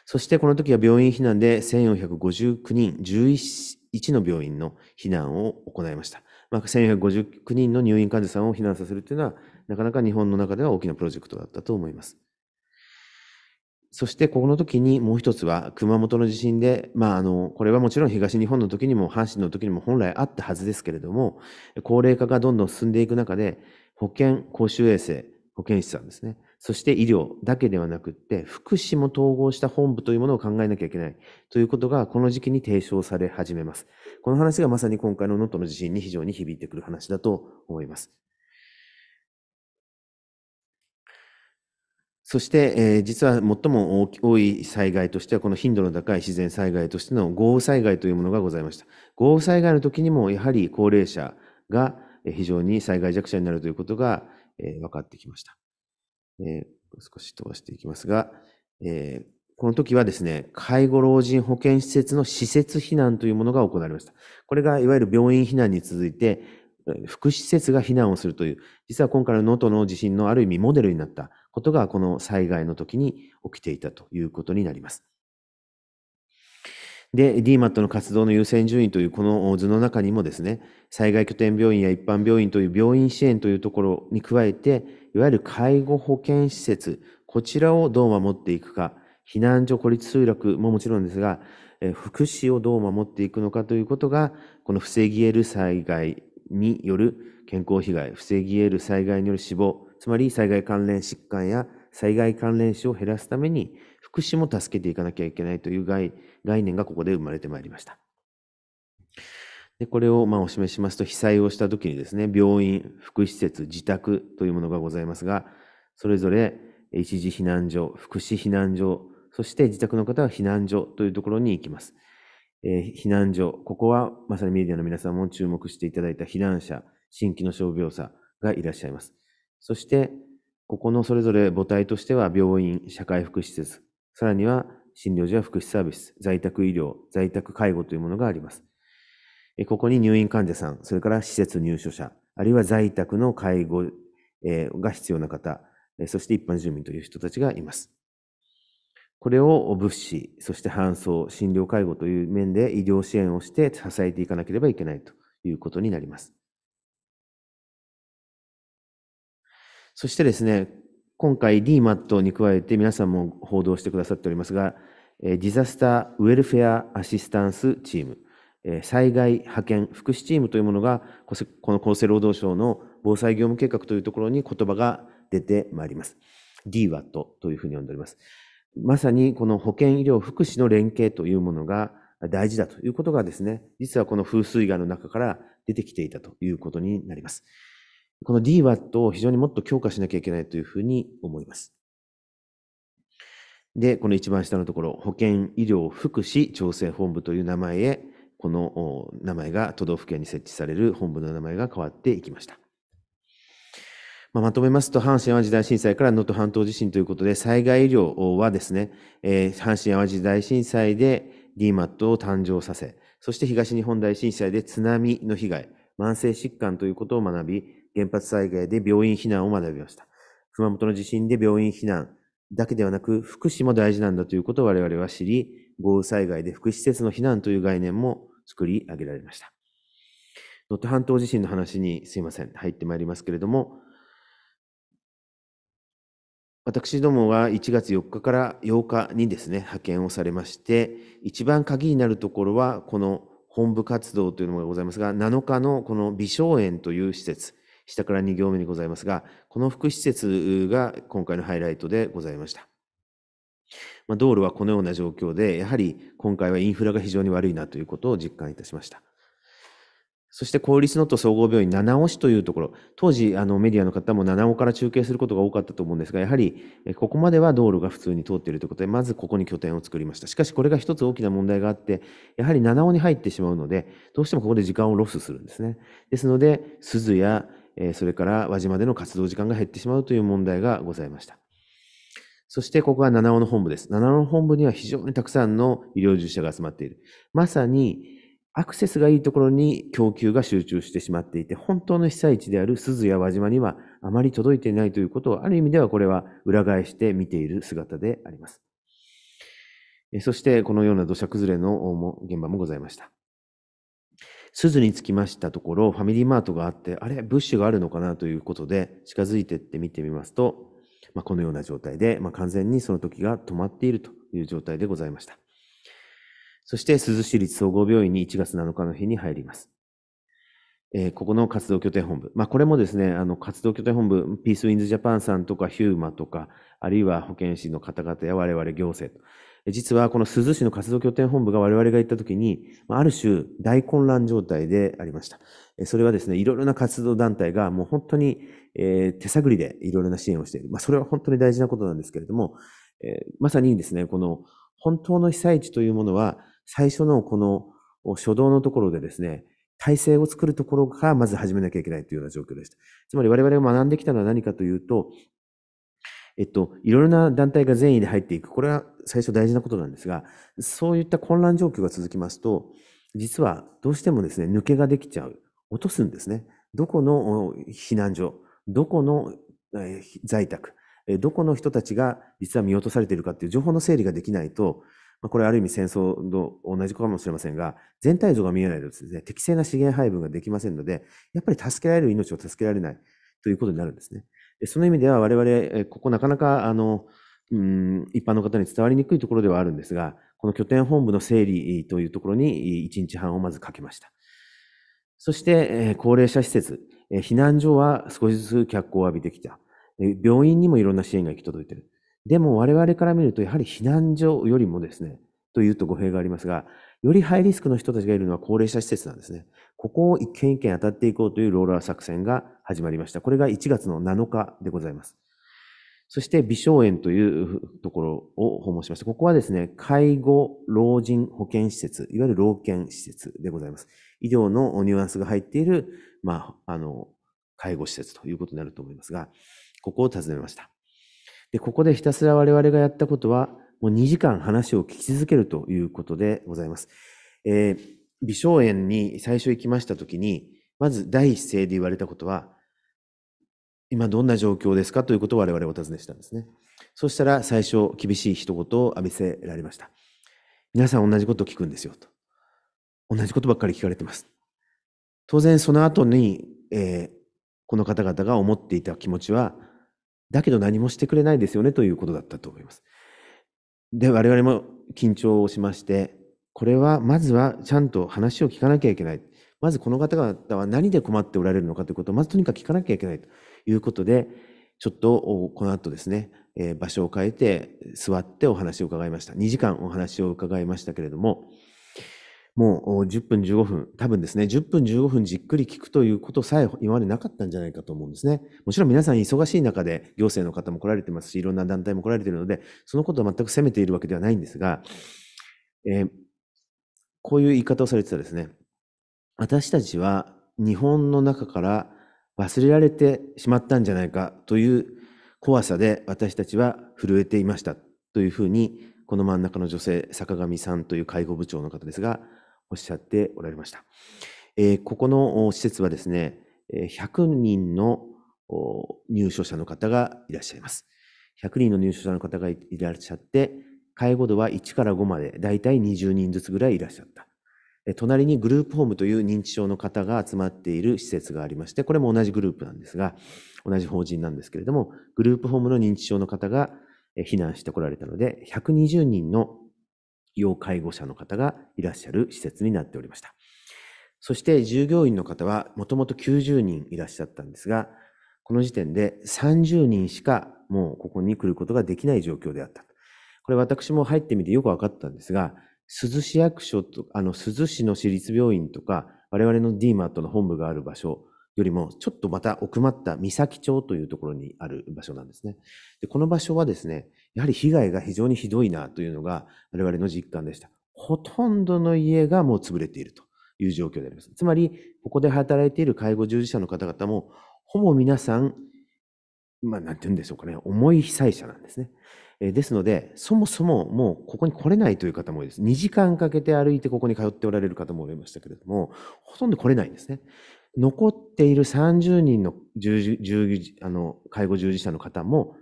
Speaker 3: そしてこの時は病院避難で1459人、11の病院の避難を行いました。まあ、1459人の入院患者さんを避難させるというのは、なかなか日本の中では大きなプロジェクトだったと思います。そしてこの時にもう一つは熊本の地震で、まあ、あのこれはもちろん東日本の時にも阪神の時にも本来あったはずですけれども高齢化がどんどん進んでいく中で保健公衆衛生保健室さんですねそして医療だけではなくって福祉も統合した本部というものを考えなきゃいけないということがこの時期に提唱され始めますこの話がまさに今回の能登の地震に非常に響いてくる話だと思いますそして、えー、実は最も多い災害としては、この頻度の高い自然災害としての豪雨災害というものがございました。豪雨災害の時にも、やはり高齢者が非常に災害弱者になるということが、えー、分かってきました。えー、少し飛ばしていきますが、えー、この時はですね、介護老人保健施設の施設避難というものが行われました。これがいわゆる病院避難に続いて、福祉施設が避難をするという、実は今回の能登の地震のある意味モデルになったことが、この災害の時に起きていたということになります。で、DMAT の活動の優先順位というこの図の中にもですね、災害拠点病院や一般病院という病院支援というところに加えて、いわゆる介護保健施設、こちらをどう守っていくか、避難所、孤立集落ももちろんですが、福祉をどう守っていくのかということが、この防ぎ得る災害による健康被害、防ぎ得る災害による死亡、つまり災害関連疾患や災害関連死を減らすために福祉も助けていかなきゃいけないという概念がここで生まれてまいりました。でこれをまお示しますと、被災をした時にですね、病院、福祉施設、自宅というものがございますが、それぞれ一時避難所、福祉避難所、そして自宅の方は避難所というところに行きます。えー、避難所、ここはまさにメディアの皆さんも注目していただいた避難者、新規の傷病者がいらっしゃいます。そして、ここのそれぞれ母体としては病院、社会福祉施設、さらには診療所や福祉サービス、在宅医療、在宅介護というものがあります。ここに入院患者さん、それから施設入所者、あるいは在宅の介護が必要な方、そして一般住民という人たちがいます。これを物資、そして搬送、診療介護という面で医療支援をして支えていかなければいけないということになります。そしてですね、今回 DMAT に加えて皆さんも報道してくださっておりますが、ディザスターウェルフェアアシスタンスチーム、災害派遣福祉チームというものが、この厚生労働省の防災業務計画というところに言葉が出てまいります。DWAT というふうに呼んでおります。まさにこの保健医療福祉の連携というものが大事だということがですね、実はこの風水害の中から出てきていたということになります。この DWAT を非常にもっと強化しなきゃいけないというふうに思います。で、この一番下のところ、保健医療福祉調整本部という名前へ、この名前が都道府県に設置される本部の名前が変わっていきました。まあ、まとめますと、阪神・淡路大震災から能登半島地震ということで、災害医療はですね、えー、阪神・淡路大震災で DMAT を誕生させ、そして東日本大震災で津波の被害、慢性疾患ということを学び、原発災害で病院避難を学びました。熊本の地震で病院避難だけではなく、福祉も大事なんだということを我々は知り、豪雨災害で福祉施設の避難という概念も作り上げられました。能登半島地震の話にすいません、入ってまいりますけれども、私どもは1月4日から8日にですね、派遣をされまして、一番鍵になるところは、この本部活動というのがございますが、7日のこの微笑園という施設、下から2行目にございますが、この福祉施設が今回のハイライトでございました。まあ、道路はこのような状況で、やはり今回はインフラが非常に悪いなということを実感いたしました。そして公立の都総合病院七尾市というところ、当時あのメディアの方も七尾から中継することが多かったと思うんですが、やはりここまでは道路が普通に通っているということで、まずここに拠点を作りました。しかしこれが一つ大きな問題があって、やはり七尾に入ってしまうので、どうしてもここで時間をロスするんですね。ですので、鈴やえそれから輪島での活動時間が減ってしまうという問題がございました。そしてここは七尾の本部です。七尾の本部には非常にたくさんの医療従事者が集まっている。まさにアクセスがいいところに供給が集中してしまっていて、本当の被災地である鈴や輪島にはあまり届いていないということを、ある意味ではこれは裏返して見ている姿であります。そして、このような土砂崩れの現場もございました。鈴に着きましたところ、ファミリーマートがあって、あれ、ブッシュがあるのかなということで、近づいてって見てみますと、まあ、このような状態で、まあ、完全にその時が止まっているという状態でございました。そして、鈴市立総合病院に1月7日の日に入ります。えー、ここの活動拠点本部。まあ、これもですね、あの、活動拠点本部、ピースウィンズジャパンさんとか、ヒューマとか、あるいは保健師の方々や我々行政と実はこの珠洲市の活動拠点本部が我々が行った時に、ある種大混乱状態でありました。それはですね、いろいろな活動団体がもう本当に、え手探りでいろいろな支援をしている。まあ、それは本当に大事なことなんですけれども、えまさにですね、この本当の被災地というものは、最初のこの初動のところでですね、体制を作るところからまず始めなきゃいけないというような状況でした。つまり我々が学んできたのは何かというと、えっと、いろいろな団体が善意で入っていく。これは最初大事なことなんですが、そういった混乱状況が続きますと、実はどうしてもですね、抜けができちゃう。落とすんですね。どこの避難所、どこの在宅、どこの人たちが実は見落とされているかっていう情報の整理ができないと、これある意味戦争と同じかもしれませんが、全体像が見えないとですね、適正な資源配分ができませんので、やっぱり助けられる命を助けられないということになるんですね。その意味では我々、ここなかなか、あの、うん、一般の方に伝わりにくいところではあるんですが、この拠点本部の整理というところに1日半をまずかけました。そして、高齢者施設、避難所は少しずつ脚光を浴びてきた。病院にもいろんな支援が行き届いている。でも我々から見ると、やはり避難所よりもですね、というと語弊がありますが、よりハイリスクの人たちがいるのは高齢者施設なんですね。ここを一軒一軒当たっていこうというローラー作戦が始まりました。これが1月の7日でございます。そして、美少園というところを訪問しました。ここはですね、介護、老人、保健施設、いわゆる老健施設でございます。医療のニュアンスが入っている、まあ、あの、介護施設ということになると思いますが、ここを訪ねました。で、ここでひたすら我々がやったことは、もう2時間話を聞き続けるということでございます。えー、微笑に最初行きました時に、まず第一声で言われたことは、今どんな状況ですかということを我々お尋ねしたんですね。そしたら最初厳しい一言を浴びせられました。皆さん同じこと聞くんですよと。同じことばっかり聞かれてます。当然その後に、えー、この方々が思っていた気持ちは、だけど何もしてくれないですよねということだったと思います。で、我々も緊張をしまして、これは、まずはちゃんと話を聞かなきゃいけない。まずこの方々は何で困っておられるのかということを、まずとにかく聞かなきゃいけないということで、ちょっとこの後ですね、え場所を変えて座ってお話を伺いました。2時間お話を伺いましたけれども、もう10分15分、多分ですね、10分15分じっくり聞くということさえ今までなかったんじゃないかと思うんですね。もちろん皆さん忙しい中で行政の方も来られてますし、いろんな団体も来られているので、そのことを全く責めているわけではないんですが、えー、こういう言い方をされてたですね、私たちは日本の中から忘れられてしまったんじゃないかという怖さで私たちは震えていましたというふうに、この真ん中の女性、坂上さんという介護部長の方ですが、おっしゃっておられました。えー、ここの施設はですね、100人の入所者の方がいらっしゃいます。100人の入所者の方がいらっしゃって、介護度は1から5まで、だいたい20人ずつぐらいいらっしゃった。隣にグループホームという認知症の方が集まっている施設がありまして、これも同じグループなんですが、同じ法人なんですけれども、グループホームの認知症の方が避難してこられたので、120人の要介護者の方がいらっしゃる施設になっておりました。そして従業員の方はもともと90人いらっしゃったんですが、この時点で30人しかもうここに来ることができない状況であった。これ私も入ってみてよく分かったんですが、珠洲市役所と、あの、珠洲市の市立病院とか、我々の DMAT の本部がある場所よりも、ちょっとまた奥まった三崎町というところにある場所なんですね。で、この場所はですね、やはり被害が非常にひどいなというのが我々の実感でした。ほとんどの家がもう潰れているという状況であります。つまり、ここで働いている介護従事者の方々も、ほぼ皆さん、まあ、なんて言うんでしょうかね、重い被災者なんですね。えですので、そもそももうここに来れないという方も多いです。2時間かけて歩いてここに通っておられる方もおりましたけれども、ほとんど来れないんですね。残っている30人の従事あの介護従事者の方も、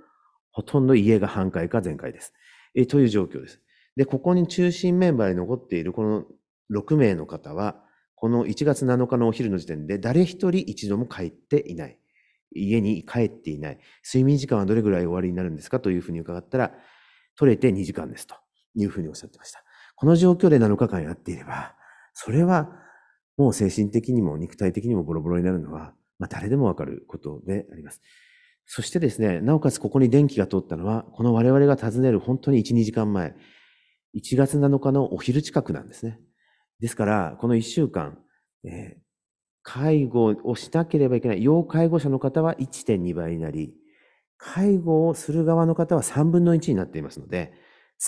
Speaker 3: ほとんど家が半壊か全壊です。えという状況です。で、ここに中心メンバーに残っているこの6名の方は、この1月7日のお昼の時点で誰一人一度も帰っていない。家に帰っていない。睡眠時間はどれぐらい終わりになるんですかというふうに伺ったら、取れて2時間ですというふうにおっしゃってました。この状況で7日間やっていれば、それはもう精神的にも肉体的にもボロボロになるのは、まあ、誰でもわかることであります。そしてですね、なおかつここに電気が通ったのは、この我々が訪ねる本当に1、2時間前、1月7日のお昼近くなんですね。ですから、この1週間、えー、介護をしなければいけない、要介護者の方は1.2倍になり、介護をする側の方は3分の1になっていますので、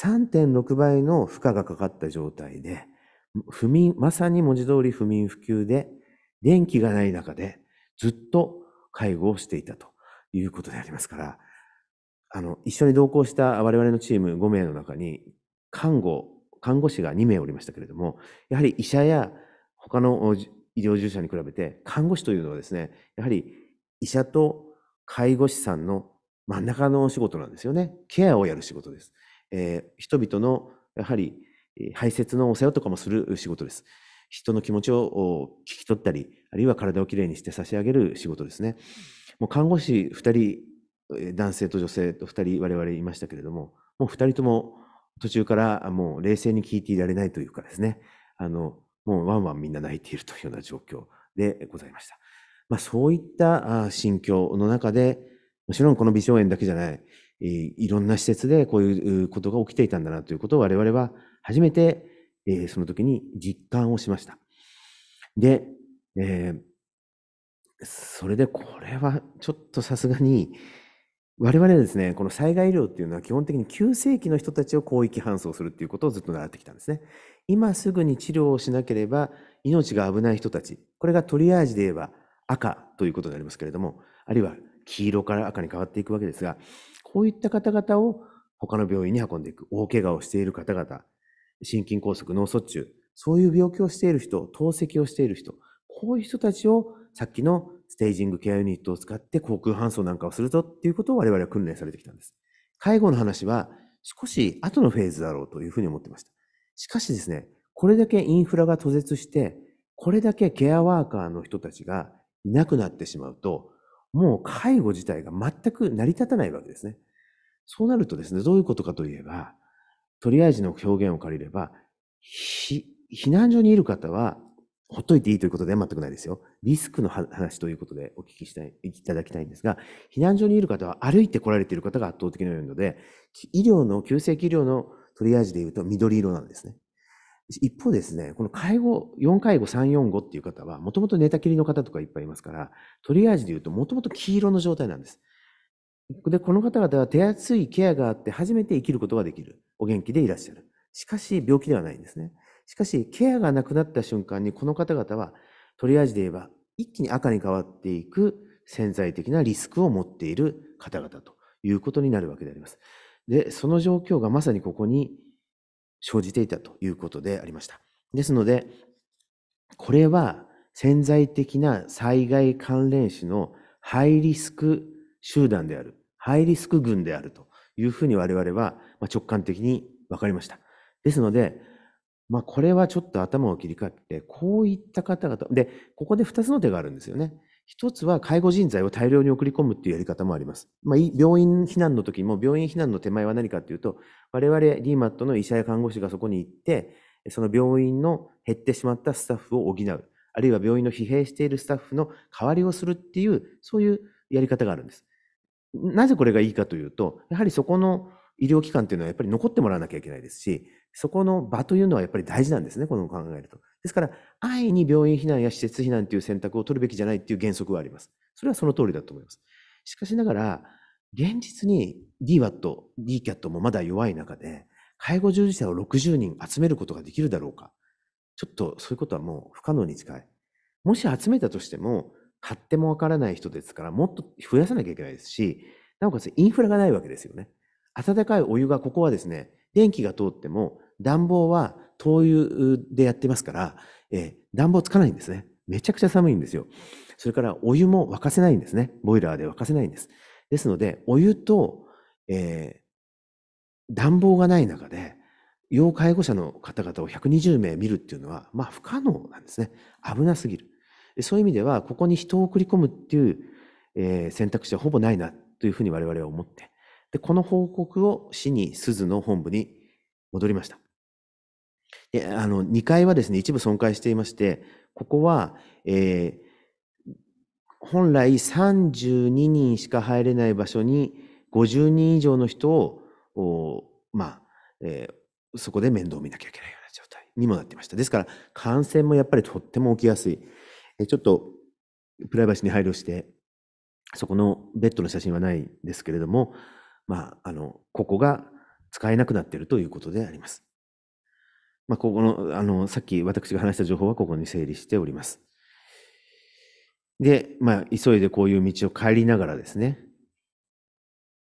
Speaker 3: 3.6倍の負荷がかかった状態で、不眠、まさに文字通り不眠不休で、電気がない中でずっと介護をしていたと。いうことでありますから、あの、一緒に同行した我々のチーム5名の中に、看護、看護師が2名おりましたけれども、やはり医者や他の医療従事者に比べて、看護師というのはですね、やはり医者と介護士さんの真ん中のお仕事なんですよね。ケアをやる仕事です。えー、人々の、やはり、排泄のお世話とかもする仕事です。人の気持ちを聞き取ったり、あるいは体をきれいにして差し上げる仕事ですね。うんもう看護師2人、男性と女性と2人我々いましたけれども、もう2人とも途中からもう冷静に聞いていられないというかですね、あの、もうワンワンみんな泣いているというような状況でございました。まあそういった心境の中で、もちろんこの美少年だけじゃない、いろんな施設でこういうことが起きていたんだなということを我々は初めて、その時に実感をしました。で、えーそれでこれはちょっとさすがに、我々はですね、この災害医療っていうのは基本的に急性期の人たちを広域搬送するっていうことをずっと習ってきたんですね。今すぐに治療をしなければ命が危ない人たち、これがトリアージで言えば赤ということになりますけれども、あるいは黄色から赤に変わっていくわけですが、こういった方々を他の病院に運んでいく、大怪我をしている方々、心筋梗塞、脳卒中、そういう病気をしている人、透析をしている人、こういう人たちをさっきのステージングケアユニットを使って航空搬送なんかをするぞっていうことを我々は訓練されてきたんです。介護の話は少し後のフェーズだろうというふうに思ってました。しかしですね、これだけインフラが途絶して、これだけケアワーカーの人たちがいなくなってしまうと、もう介護自体が全く成り立たないわけですね。そうなるとですね、どういうことかといえば、とりあえずの表現を借りれば、避難所にいる方はほっといていいということでは全くないですよ。リスクの話ということでお聞きしたい、いただきたいんですが、避難所にいる方は歩いて来られている方が圧倒的に多いので、医療の、急性期医療のトリアージで言うと緑色なんですね。一方ですね、この介護、4介護345っていう方は、もともと寝たきりの方とかいっぱいいますから、トリアージで言うともともと黄色の状態なんです。で、この方々は手厚いケアがあって初めて生きることができる。お元気でいらっしゃる。しかし、病気ではないんですね。しかし、ケアがなくなった瞬間に、この方々は、とりあえずで言えば、一気に赤に変わっていく潜在的なリスクを持っている方々ということになるわけであります。で、その状況がまさにここに生じていたということでありました。ですので、これは潜在的な災害関連死のハイリスク集団である、ハイリスク群であるというふうに我々は直感的に分かりました。ですので、まあ、これはちょっと頭を切り替えて、こういった方々、で、ここで2つの手があるんですよね。一つは介護人材を大量に送り込むっていうやり方もあります。まあ、病院避難の時も、病院避難の手前は何かっていうと、我々 DMAT の医者や看護師がそこに行って、その病院の減ってしまったスタッフを補う、あるいは病院の疲弊しているスタッフの代わりをするっていう、そういうやり方があるんです。なぜこれがいいかというと、やはりそこの医療機関っていうのはやっぱり残ってもらわなきゃいけないですし、そこの場というのはやっぱり大事なんですね、この考えると。ですから、安易に病院避難や施設避難という選択を取るべきじゃないという原則はあります。それはその通りだと思います。しかしながら、現実に DWAT、DCAT もまだ弱い中で、介護従事者を60人集めることができるだろうか。ちょっとそういうことはもう不可能に近い。もし集めたとしても、買ってもわからない人ですから、もっと増やさなきゃいけないですし、なおかつインフラがないわけですよね。暖かいお湯がここはですね、電気が通っても暖房は灯油でやってますから、えー、暖房つかないんですね。めちゃくちゃ寒いんですよ。それからお湯も沸かせないんですね。ボイラーで沸かせないんです。ですので、お湯と、えー、暖房がない中で、要介護者の方々を120名見るっていうのは、まあ不可能なんですね。危なすぎる。そういう意味では、ここに人を送り込むっていう、えー、選択肢はほぼないなというふうに我々は思って、で、この報告を市に鈴の本部に戻りました。であの2階はですね、一部損壊していまして、ここは、えー、本来32人しか入れない場所に、50人以上の人を、まあ、えー、そこで面倒を見なきゃいけないような状態にもなってました。ですから、感染もやっぱりとっても起きやすい。えちょっと、プライバシーに配慮して、そこのベッドの写真はないんですけれども、まあ、あの、ここが使えなくなっているということであります。まあ、ここの、あの、さっき私が話した情報はここに整理しております。で、まあ、急いでこういう道を帰りながらですね、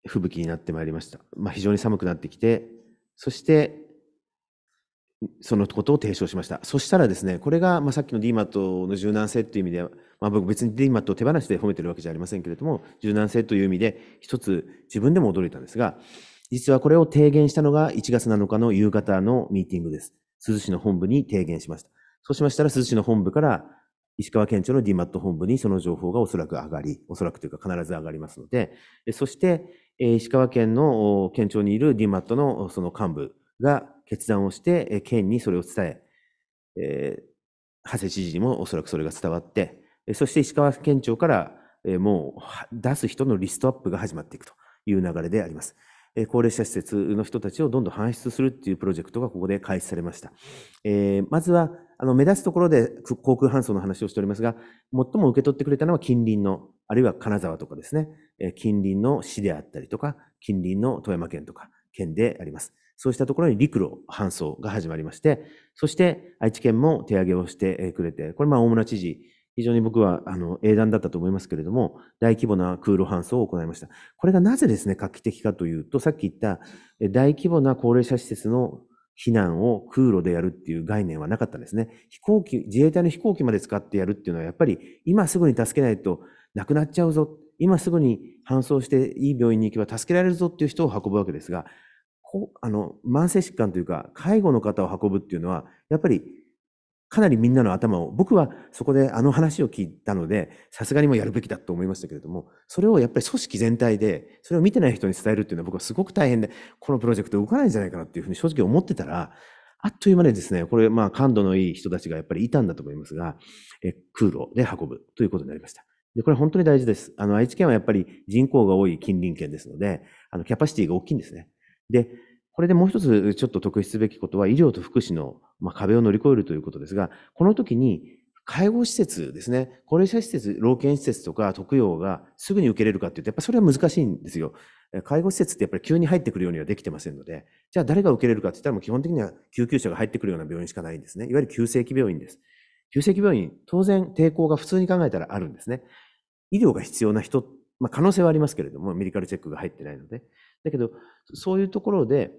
Speaker 3: 吹雪になってまいりました。まあ、非常に寒くなってきて、そして、そのことを提唱しました。そしたらですね、これが、まあ、さっきの DMAT の柔軟性という意味では、まあ、僕別に DMAT を手放しで褒めてるわけじゃありませんけれども、柔軟性という意味で、一つ自分でも驚いたんですが、実はこれを提言したのが1月7日の夕方のミーティングです。鈴市の本部に提言しました。そうしましたら、鈴市の本部から石川県庁の DMAT 本部にその情報がおそらく上がり、おそらくというか必ず上がりますので、そして、石川県の県庁にいる DMAT のその幹部が決断をして、県にそれを伝え、えー、長谷知事にもおそらくそれが伝わって、そして石川県庁からもう出す人のリストアップが始まっていくという流れであります。高齢者施設の人たちをどんどん搬出するっていうプロジェクトがここで開始されました。えー、まずは、あの、目立つところで航空搬送の話をしておりますが、最も受け取ってくれたのは近隣の、あるいは金沢とかですね、え近隣の市であったりとか、近隣の富山県とか、県であります。そうしたところに陸路搬送が始まりまして、そして愛知県も手上げをしてくれて、これまあ大村知事非常に僕は、あの、英断だったと思いますけれども、大規模な空路搬送を行いました。これがなぜですね、画期的かというと、さっき言った、大規模な高齢者施設の避難を空路でやるっていう概念はなかったんですね。飛行機、自衛隊の飛行機まで使ってやるっていうのは、やっぱり今すぐに助けないとなくなっちゃうぞ。今すぐに搬送していい病院に行けば助けられるぞっていう人を運ぶわけですが、こあの慢性疾患というか、介護の方を運ぶっていうのは、やっぱりかなりみんなの頭を、僕はそこであの話を聞いたので、さすがにもやるべきだと思いましたけれども、それをやっぱり組織全体で、それを見てない人に伝えるっていうのは僕はすごく大変で、このプロジェクト動かないんじゃないかなっていうふうに正直思ってたら、あっという間にですね、これ、まあ、感度のいい人たちがやっぱりいたんだと思いますが、え空路で運ぶということになりました。で、これ本当に大事です。あの、愛知県はやっぱり人口が多い近隣県ですので、あの、キャパシティが大きいんですね。で、これでもう一つちょっと特筆すべきことは、医療と福祉の壁を乗り越えるということですが、この時に介護施設ですね、高齢者施設、老健施設とか特養がすぐに受けれるかっていうと、やっぱそれは難しいんですよ。介護施設ってやっぱり急に入ってくるようにはできてませんので、じゃあ誰が受けれるかって言ったらもう基本的には救急車が入ってくるような病院しかないんですね。いわゆる急性期病院です。急性期病院、当然抵抗が普通に考えたらあるんですね。医療が必要な人、まあ、可能性はありますけれども、メディカルチェックが入ってないので。だけど、そういうところで、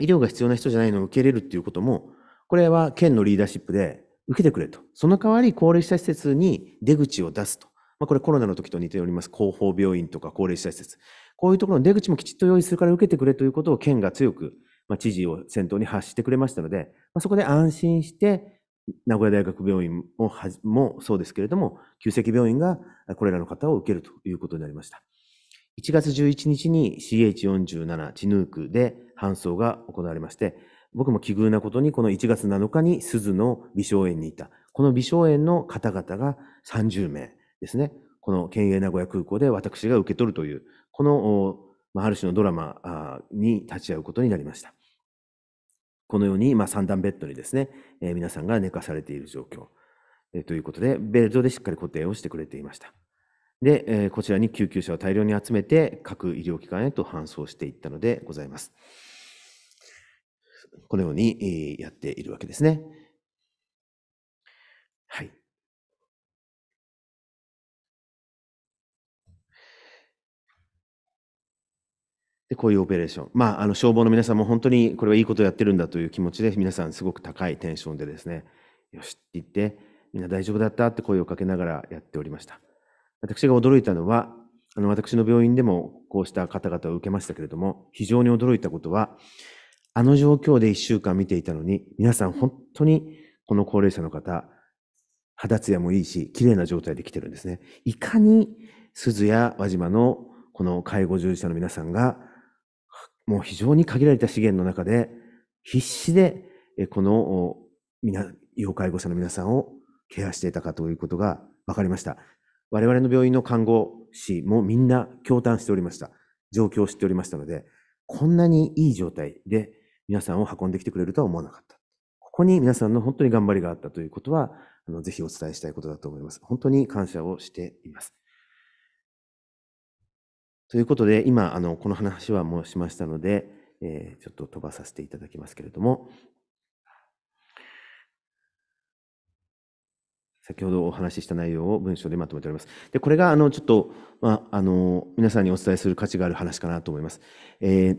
Speaker 3: 医療が必要な人じゃないのを受け入れるっていうことも、これは県のリーダーシップで受けてくれと。その代わり高齢者施設に出口を出すと。まあ、これコロナの時と似ております。広報病院とか高齢者施設。こういうところの出口もきちっと用意するから受けてくれということを県が強く、まあ、知事を先頭に発してくれましたので、まあ、そこで安心して、名古屋大学病院ももそうですけれども、急性期病院がこれらの方を受けるということになりました。1月11日に CH47 チヌークで搬送が行われまして、僕も奇遇なことにこの1月7日に鈴の微笑園にいた。この微笑園の方々が30名ですね。この県営名古屋空港で私が受け取るという、この、まあ、ある種のドラマに立ち会うことになりました。このように、まあ、三段ベッドにですね、えー、皆さんが寝かされている状況、えー、ということで、ベルトでしっかり固定をしてくれていました。で、えこちらに救急車を大量に集めて、各医療機関へと搬送していったのでございます。このように、
Speaker 1: えやっているわけですね。はい。
Speaker 3: で、こういうオペレーション。まあ、あの、消防の皆さんも本当にこれはいいことをやってるんだという気持ちで、皆さんすごく高いテンションでですね、よしって言って、みんな大丈夫だったって声をかけながらやっておりました。私が驚いたのは、あの、私の病院でもこうした方々を受けましたけれども、非常に驚いたことは、あの状況で1週間見ていたのに、皆さん本当にこの高齢者の方、肌ツヤもいいし、綺麗な状態で来てるんですね。いかに鈴や輪島のこの介護従事者の皆さんが、もう非常に限られた資源の中で、必死で、この、皆、要介護者の皆さんをケアしていたかということが分かりました。我々の病院の看護師もみんな驚嘆しておりました。状況を知っておりましたので、こんなにいい状態で皆さんを運んできてくれるとは思わなかった。ここに皆さんの本当に頑張りがあったということは、あのぜひお伝えしたいことだと思います。本当に感謝をしています。ということで、今、あのこの話はもうしましたので、えー、ちょっと飛ばさせていただきますけれども、先ほどお話しした内容を文章でまとめております。で、これが、あの、ちょっと、まあ、あの、皆さんにお伝えする価値がある話かなと思います。えー、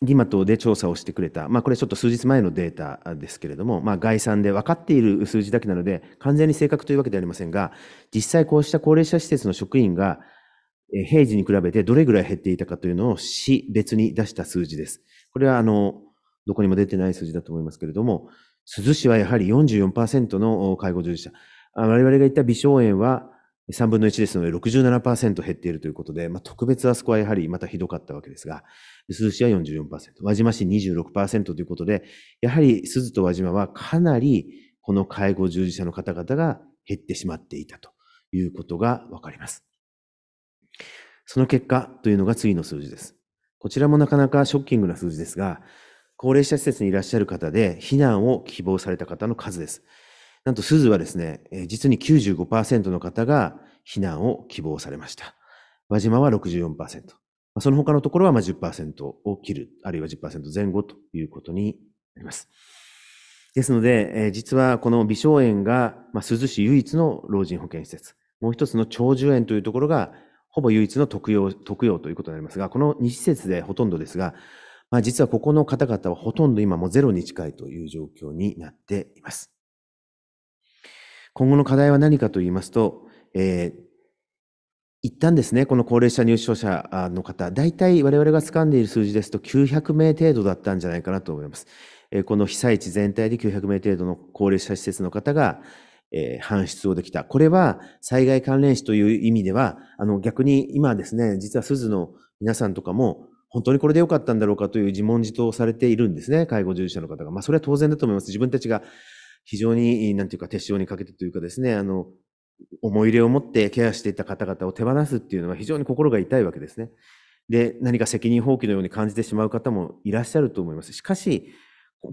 Speaker 3: リマトで調査をしてくれた、まあ、これちょっと数日前のデータですけれども、まあ、概算で分かっている数字だけなので、完全に正確というわけではありませんが、実際こうした高齢者施設の職員が、平時に比べてどれぐらい減っていたかというのを市別に出した数字です。これは、あの、どこにも出てない数字だと思いますけれども、珠洲市はやはり44%の介護従事者、我々が言った微小炎は3分の1ですので67%減っているということで、まあ、特別あそこはやはりまたひどかったわけですが、鈴市は44%、輪島市26%ということで、やはり鈴と輪島はかなりこの介護従事者の方々が減ってしまっていたということがわかります。その結果というのが次の数字です。こちらもなかなかショッキングな数字ですが、高齢者施設にいらっしゃる方で避難を希望された方の数です。なんと鈴はですね、実に95%の方が避難を希望されました。輪島は64%。その他のところは10%を切る、あるいは10%前後ということになります。ですので、実はこの美少園が、鈴市唯一の老人保健施設、もう一つの長寿園というところが、ほぼ唯一の特養、特養ということになりますが、この2施設でほとんどですが、まあ、実はここの方々はほとんど今もゼロに近いという状況になっています。今後の課題は何かと言いますと、えー、一旦ですね、この高齢者入所者の方、大体我々が掴んでいる数字ですと900名程度だったんじゃないかなと思います。この被災地全体で900名程度の高齢者施設の方が、え搬出をできた。これは災害関連死という意味では、あの逆に今ですね、実は鈴の皆さんとかも、本当にこれで良かったんだろうかという自問自答されているんですね、介護従事者の方が。まあ、それは当然だと思います。自分たちが非常に、なんていうか、手塩にかけてというかですね、あの、思い入れを持ってケアしていた方々を手放すっていうのは非常に心が痛いわけですね。で、何か責任放棄のように感じてしまう方もいらっしゃると思います。しかし、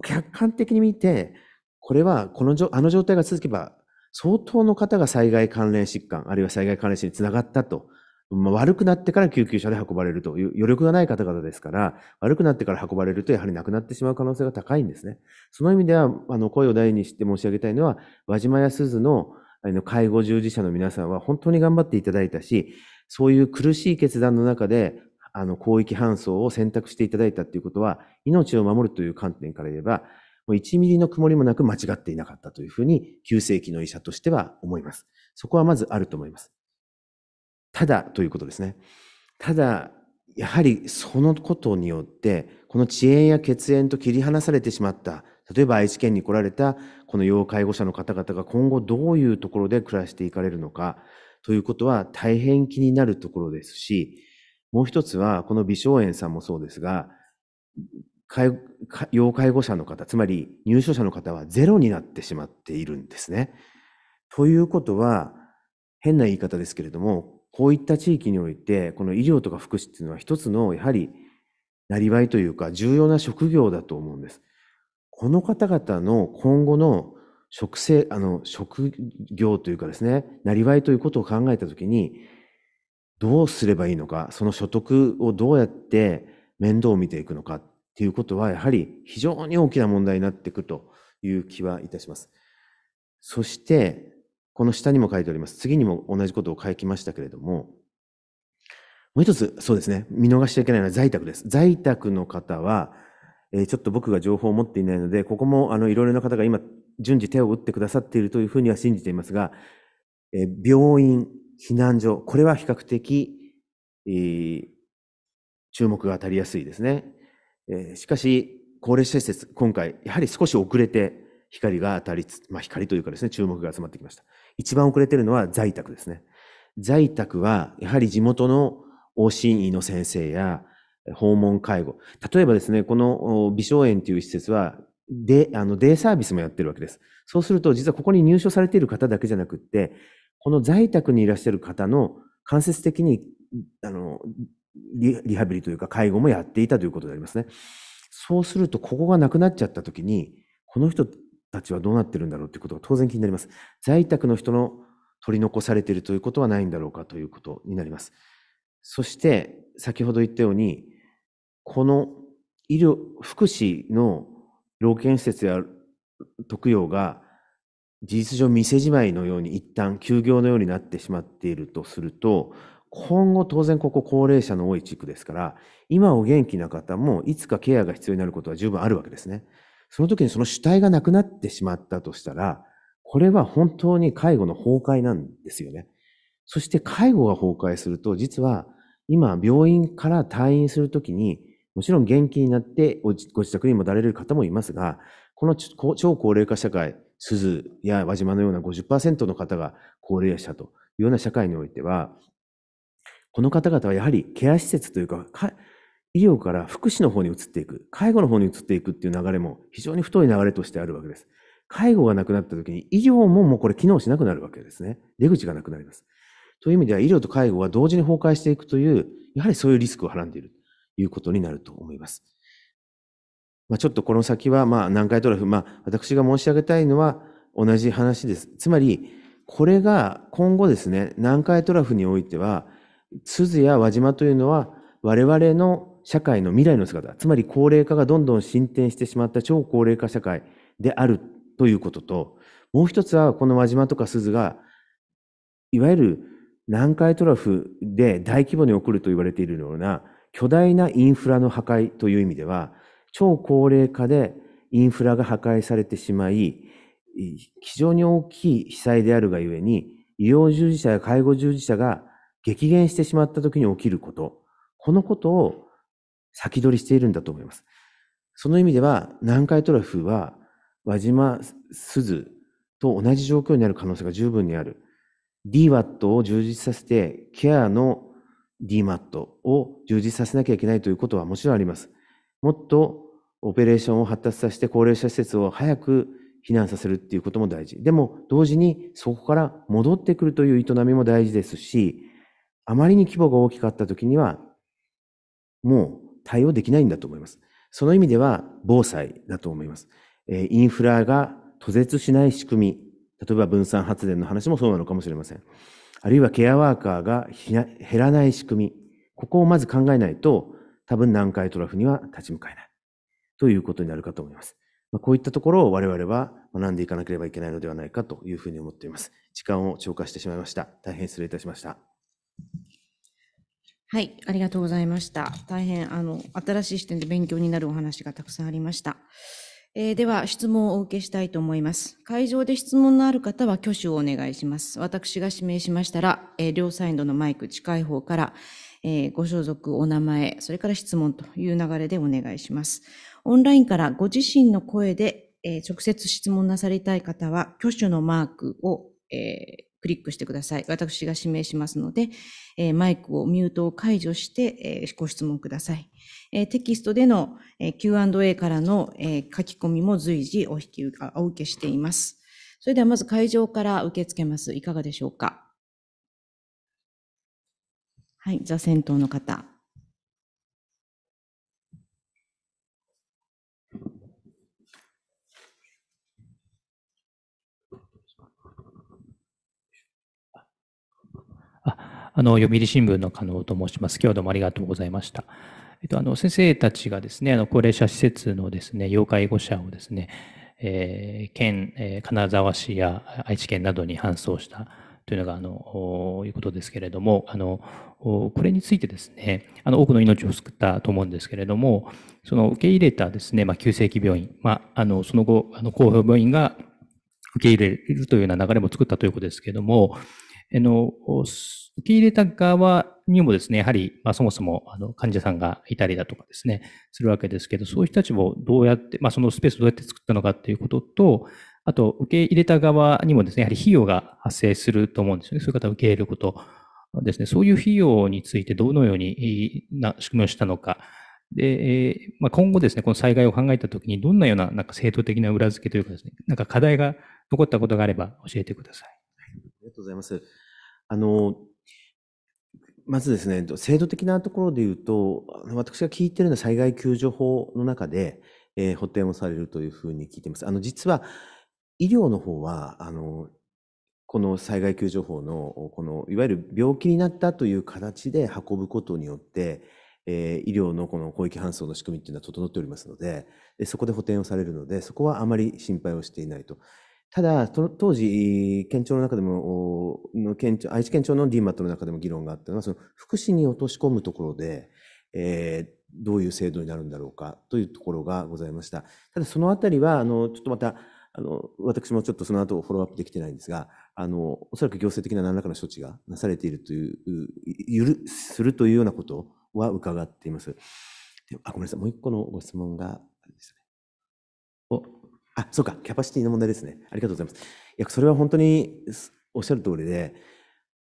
Speaker 3: 客観的に見て、これは、このあの状態が続けば、相当の方が災害関連疾患、あるいは災害関連死につながったと悪くなってから救急車で運ばれるという余力がない方々ですから、悪くなってから運ばれるとやはり亡くなってしまう可能性が高いんですね。その意味では、あの、声を大にして申し上げたいのは、輪島や鈴の介護従事者の皆さんは本当に頑張っていただいたし、そういう苦しい決断の中で、あの、広域搬送を選択していただいたということは、命を守るという観点から言えば、もう1ミリの曇りもなく間違っていなかったというふうに、急性期の医者としては思います。そこはまずあると思います。ただということですね。ただ、やはりそのことによって、この遅延や血縁と切り離されてしまった、例えば愛知県に来られたこの要介護者の方々が今後どういうところで暮らしていかれるのかということは大変気になるところですし、もう一つは、この微少炎さんもそうですが、要介護者の方、つまり入所者の方はゼロになってしまっているんですね。ということは、変な言い方ですけれども、こういった地域において、この医療とか福祉っていうのは一つの、やはり、なりわいというか、重要な職業だと思うんです。この方々の今後の職あの、職業というかですね、なりわいということを考えたときに、どうすればいいのか、その所得をどうやって面倒を見ていくのかっていうことは、やはり非常に大きな問題になってくるという気はいたします。そして、この下にも書いております。次にも同じことを書きましたけれども、もう一つ、そうですね、見逃しちゃいけないのは在宅です。在宅の方は、えちょっと僕が情報を持っていないので、ここもあのいろいろな方が今、順次手を打ってくださっているというふうには信じていますが、え病院、避難所、これは比較的、えー、注目が当たりやすいですね。えしかし、高齢者施設、今回、やはり少し遅れて光が当たりつ、まあ、光というかですね、注目が集まってきました。一番遅れてるのは在宅ですね。在宅は、やはり地元の往診医の先生や訪問介護。例えばですね、この美少園という施設は、あの、デイサービスもやってるわけです。そうすると、実はここに入所されている方だけじゃなくって、この在宅にいらっしゃる方の間接的に、あの、リハビリというか介護もやっていたということでありますね。そうすると、ここがなくなっちゃった時に、この人たちはどうなっているんだろうということが当然気になります。在宅の人の取り残されているということはないんだろうかということになります。そして、先ほど言ったように、この医療、福祉の老健施設や特養が事実上店じまいのように一旦休業のようになってしまっているとすると、今後当然ここ高齢者の多い地区ですから、今お元気な方もいつかケアが必要になることは十分あるわけですね。その時にその主体がなくなってしまったとしたら、これは本当に介護の崩壊なんですよね。そして介護が崩壊すると、実は今病院から退院するときに、もちろん元気になってご自宅に戻られる方もいますが、この超高齢化社会、鈴や輪島のような50%の方が高齢者というような社会においては、この方々はやはりケア施設というか、医療から福祉の方に移っていく、介護の方に移っていくっていう流れも非常に太い流れとしてあるわけです。介護がなくなった時に医療ももうこれ機能しなくなるわけですね。出口がなくなります。という意味では医療と介護は同時に崩壊していくという、やはりそういうリスクをはらんでいるということになると思います。まあ、ちょっとこの先は、まあ、南海トラフ、まあ、私が申し上げたいのは同じ話です。つまり、これが今後ですね、南海トラフにおいては、鈴や輪島というのは我々の社会の未来の姿、つまり高齢化がどんどん進展してしまった超高齢化社会であるということと、もう一つはこの輪島とか鈴が、いわゆる南海トラフで大規模に起こると言われているような巨大なインフラの破壊という意味では、超高齢化でインフラが破壊されてしまい、非常に大きい被災であるがゆえに、医療従事者や介護従事者が激減してしまった時に起きること、このことを先取りしているんだと思います。その意味では、南海トラフは、輪島鈴と同じ状況になる可能性が十分にある。DWAT を充実させて、ケアの DMAT を充実させなきゃいけないということはもちろんあります。もっとオペレーションを発達させて高齢者施設を早く避難させるっていうことも大事。でも同時にそこから戻ってくるという営みも大事ですし、あまりに規模が大きかったときには、もう対応できないんだと思います。その意味では防災だと思います。えインフラが途絶しない仕組み、例えば分散発電の話もそうなのかもしれません。あるいはケアワーカーが減らない仕組み、ここをまず考えないと、多分南海トラフには立ち向かえない。ということになるかと思います。まこういったところを我々は学んでいかなければいけないのではないかというふうに思っています。時間を超過してしまいました。大変失礼いたしました。
Speaker 2: はい、ありがとうございました。大変、あの、新しい視点で勉強になるお話がたくさんありました。えー、では、質問をお受けしたいと思います。会場で質問のある方は挙手をお願いします。私が指名しましたら、えー、両サイドのマイク近い方から、えー、ご所属、お名前、それから質問という流れでお願いします。オンラインからご自身の声で、え直接質問なされたい方は、挙手のマークを、えクリックしてください。私が指名しますので、えマイクをミュートを解除して、えご質問ください。えテキストでの、え Q&A からの、え書き込みも随時お引き受けお受けしています。それではまず会場から受け付けます。いかがでしょうか。はい、座先頭の方。
Speaker 4: あの、読売新聞の加納と申します。今日はどうもありがとうございました。えっと、あの、先生たちがですね、あの、高齢者施設のですね、要介護者をですね、えー、県、えー、金沢市や愛知県などに搬送したというのが、あの、いうことですけれども、あの、これについてですね、あの、多くの命を救ったと思うんですけれども、その受け入れたですね、まあ、急性期病院、まあ、あの、その後、あの、公表病院が受け入れるというような流れも作ったということですけれども、あの、受け入れた側にもですね、やはり、まあ、そもそもあの患者さんがいたりだとかですね、するわけですけど、そういう人たちをどうやって、まあ、そのスペースをどうやって作ったのかということと、あと、受け入れた側にもですね、やはり費用が発生すると思うんですよね。そういう方を受け入れることですね。そういう費用についてどのようにな仕組みをしたのか。で、まあ、今後ですね、この災害を考えたときに、どんなような、なんか制度的な裏付けというかですね、なんか課題が残ったことがあれば教えてください。あ
Speaker 3: りがとうございます。あの、まずですね、制度的なところで言うと、私が聞いてるのは災害救助法の中で、えー、補填をされるというふうに聞いてます。あの、実は、医療の方は、あの、この災害救助法の、この、いわゆる病気になったという形で運ぶことによって、えー、医療のこの広域搬送の仕組みっていうのは整っておりますので、そこで補填をされるので、そこはあまり心配をしていないと。ただ、その当時、県庁の中でも、の県庁愛知県庁の DMAT の中でも議論があったのは、その福祉に落とし込むところで、えー、どういう制度になるんだろうかというところがございました。ただ、そのあたりは、あの、ちょっとまた、あの、私もちょっとその後フォローアップできてないんですが、あの、おそらく行政的な何らかの処置がなされているという、ゆる、するというようなことは伺っています。であごめんなさい、もう一個のご質問があれですね。あ、そうか、キャパシティの問題ですね。ありがとうございます。いや、それは本当におっしゃる通りで、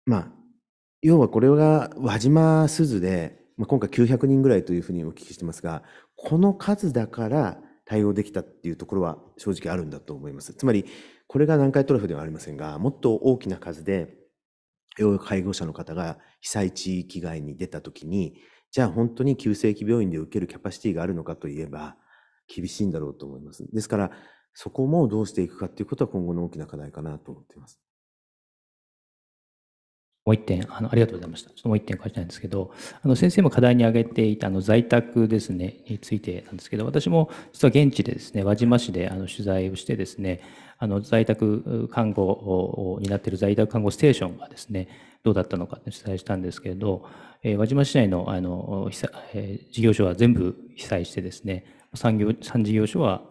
Speaker 3: まあ、要はこれが輪島鈴で、まあ、今回900人ぐらいというふうにお聞きしてますが、この数だから対応できたっていうところは正直あるんだと思います。つまり、これが南海トラフではありませんが、もっと大きな数で、要は介護者の方が被災地域外に出たときに、じゃあ本当に急性期病院で受けるキャパシティがあるのかといえば、厳しいんだろうと思います。ですから、そこ
Speaker 4: もどうしていくかっていうことは今後の大きな課題かなと思っています。もう一点あの、ありがとうございました。ちょっともう一点書きたいんですけど、あの先生も課題に挙げていたあの在宅ですね、についてなんですけど、私も実は現地でですね、輪島市であの取材をしてですね、あの在宅看護を担っている在宅看護ステーションがですね、どうだったのかって取材したんですけれど、えー、輪島市内のあの被災、えー、事業所は全部被災してですね、産業、産事業所は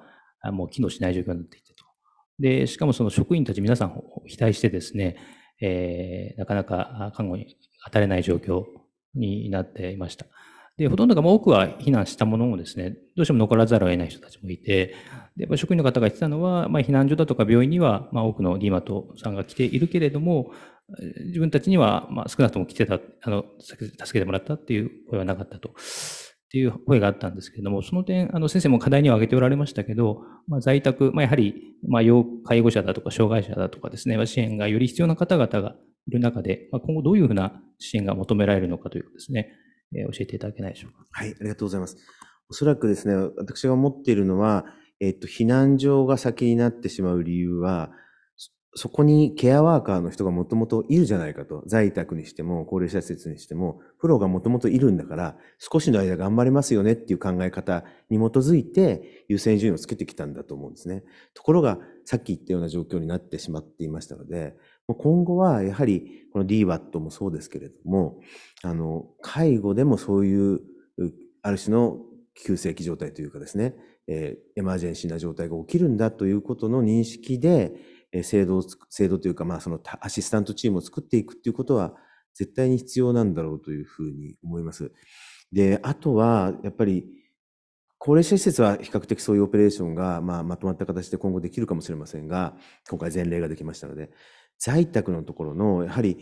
Speaker 4: もう機能しない状況になっていてと。で、しかもその職員たち皆さんを期待してですね、えー、なかなか看護に当たれない状況になっていました。で、ほとんどが、ま多くは避難したものもですね、どうしても残らざるを得ない人たちもいて、で、ま職員の方が言ってたのは、まあ、避難所だとか病院には、まあ、多くの DMAT さんが来ているけれども、自分たちには、まあ、少なくとも来てた、あの、助けてもらったっていう声はなかったと。っていう声があったんですけれども、その点、あの先生も課題には挙げておられましたけど、まあ、在宅、まあ、やはり、まあ、要介護者だとか障害者だとかですね、まあ、支援がより必要な方々がいる中で、まあ、今後どういうふうな支援が求められるのかというとですね、えー、教えていただけないでしょうか。はい、あり
Speaker 3: がとうございます。おそらくですね、私が思っているのは、えっと、避難所が先になってしまう理由は、そこにケアワーカーの人がもともといるじゃないかと。在宅にしても、高齢者施設にしても、プロがもともといるんだから、少しの間頑張れますよねっていう考え方に基づいて、優先順位をつけてきたんだと思うんですね。ところが、さっき言ったような状況になってしまっていましたので、今後は、やはり、この DWAT もそうですけれども、あの、介護でもそういう、ある種の急性期状態というかですね、えー、エマージェンシーな状態が起きるんだということの認識で、制度を制度というか、まあ、そのアシスタントチームを作っていくっていうことは絶対に必要なんだろうというふうに思います。で、あとは、やっぱり、高齢者施設は比較的そういうオペレーションが、まあ、まとまった形で今後できるかもしれませんが、今回前例ができましたので、在宅のところの、やはり、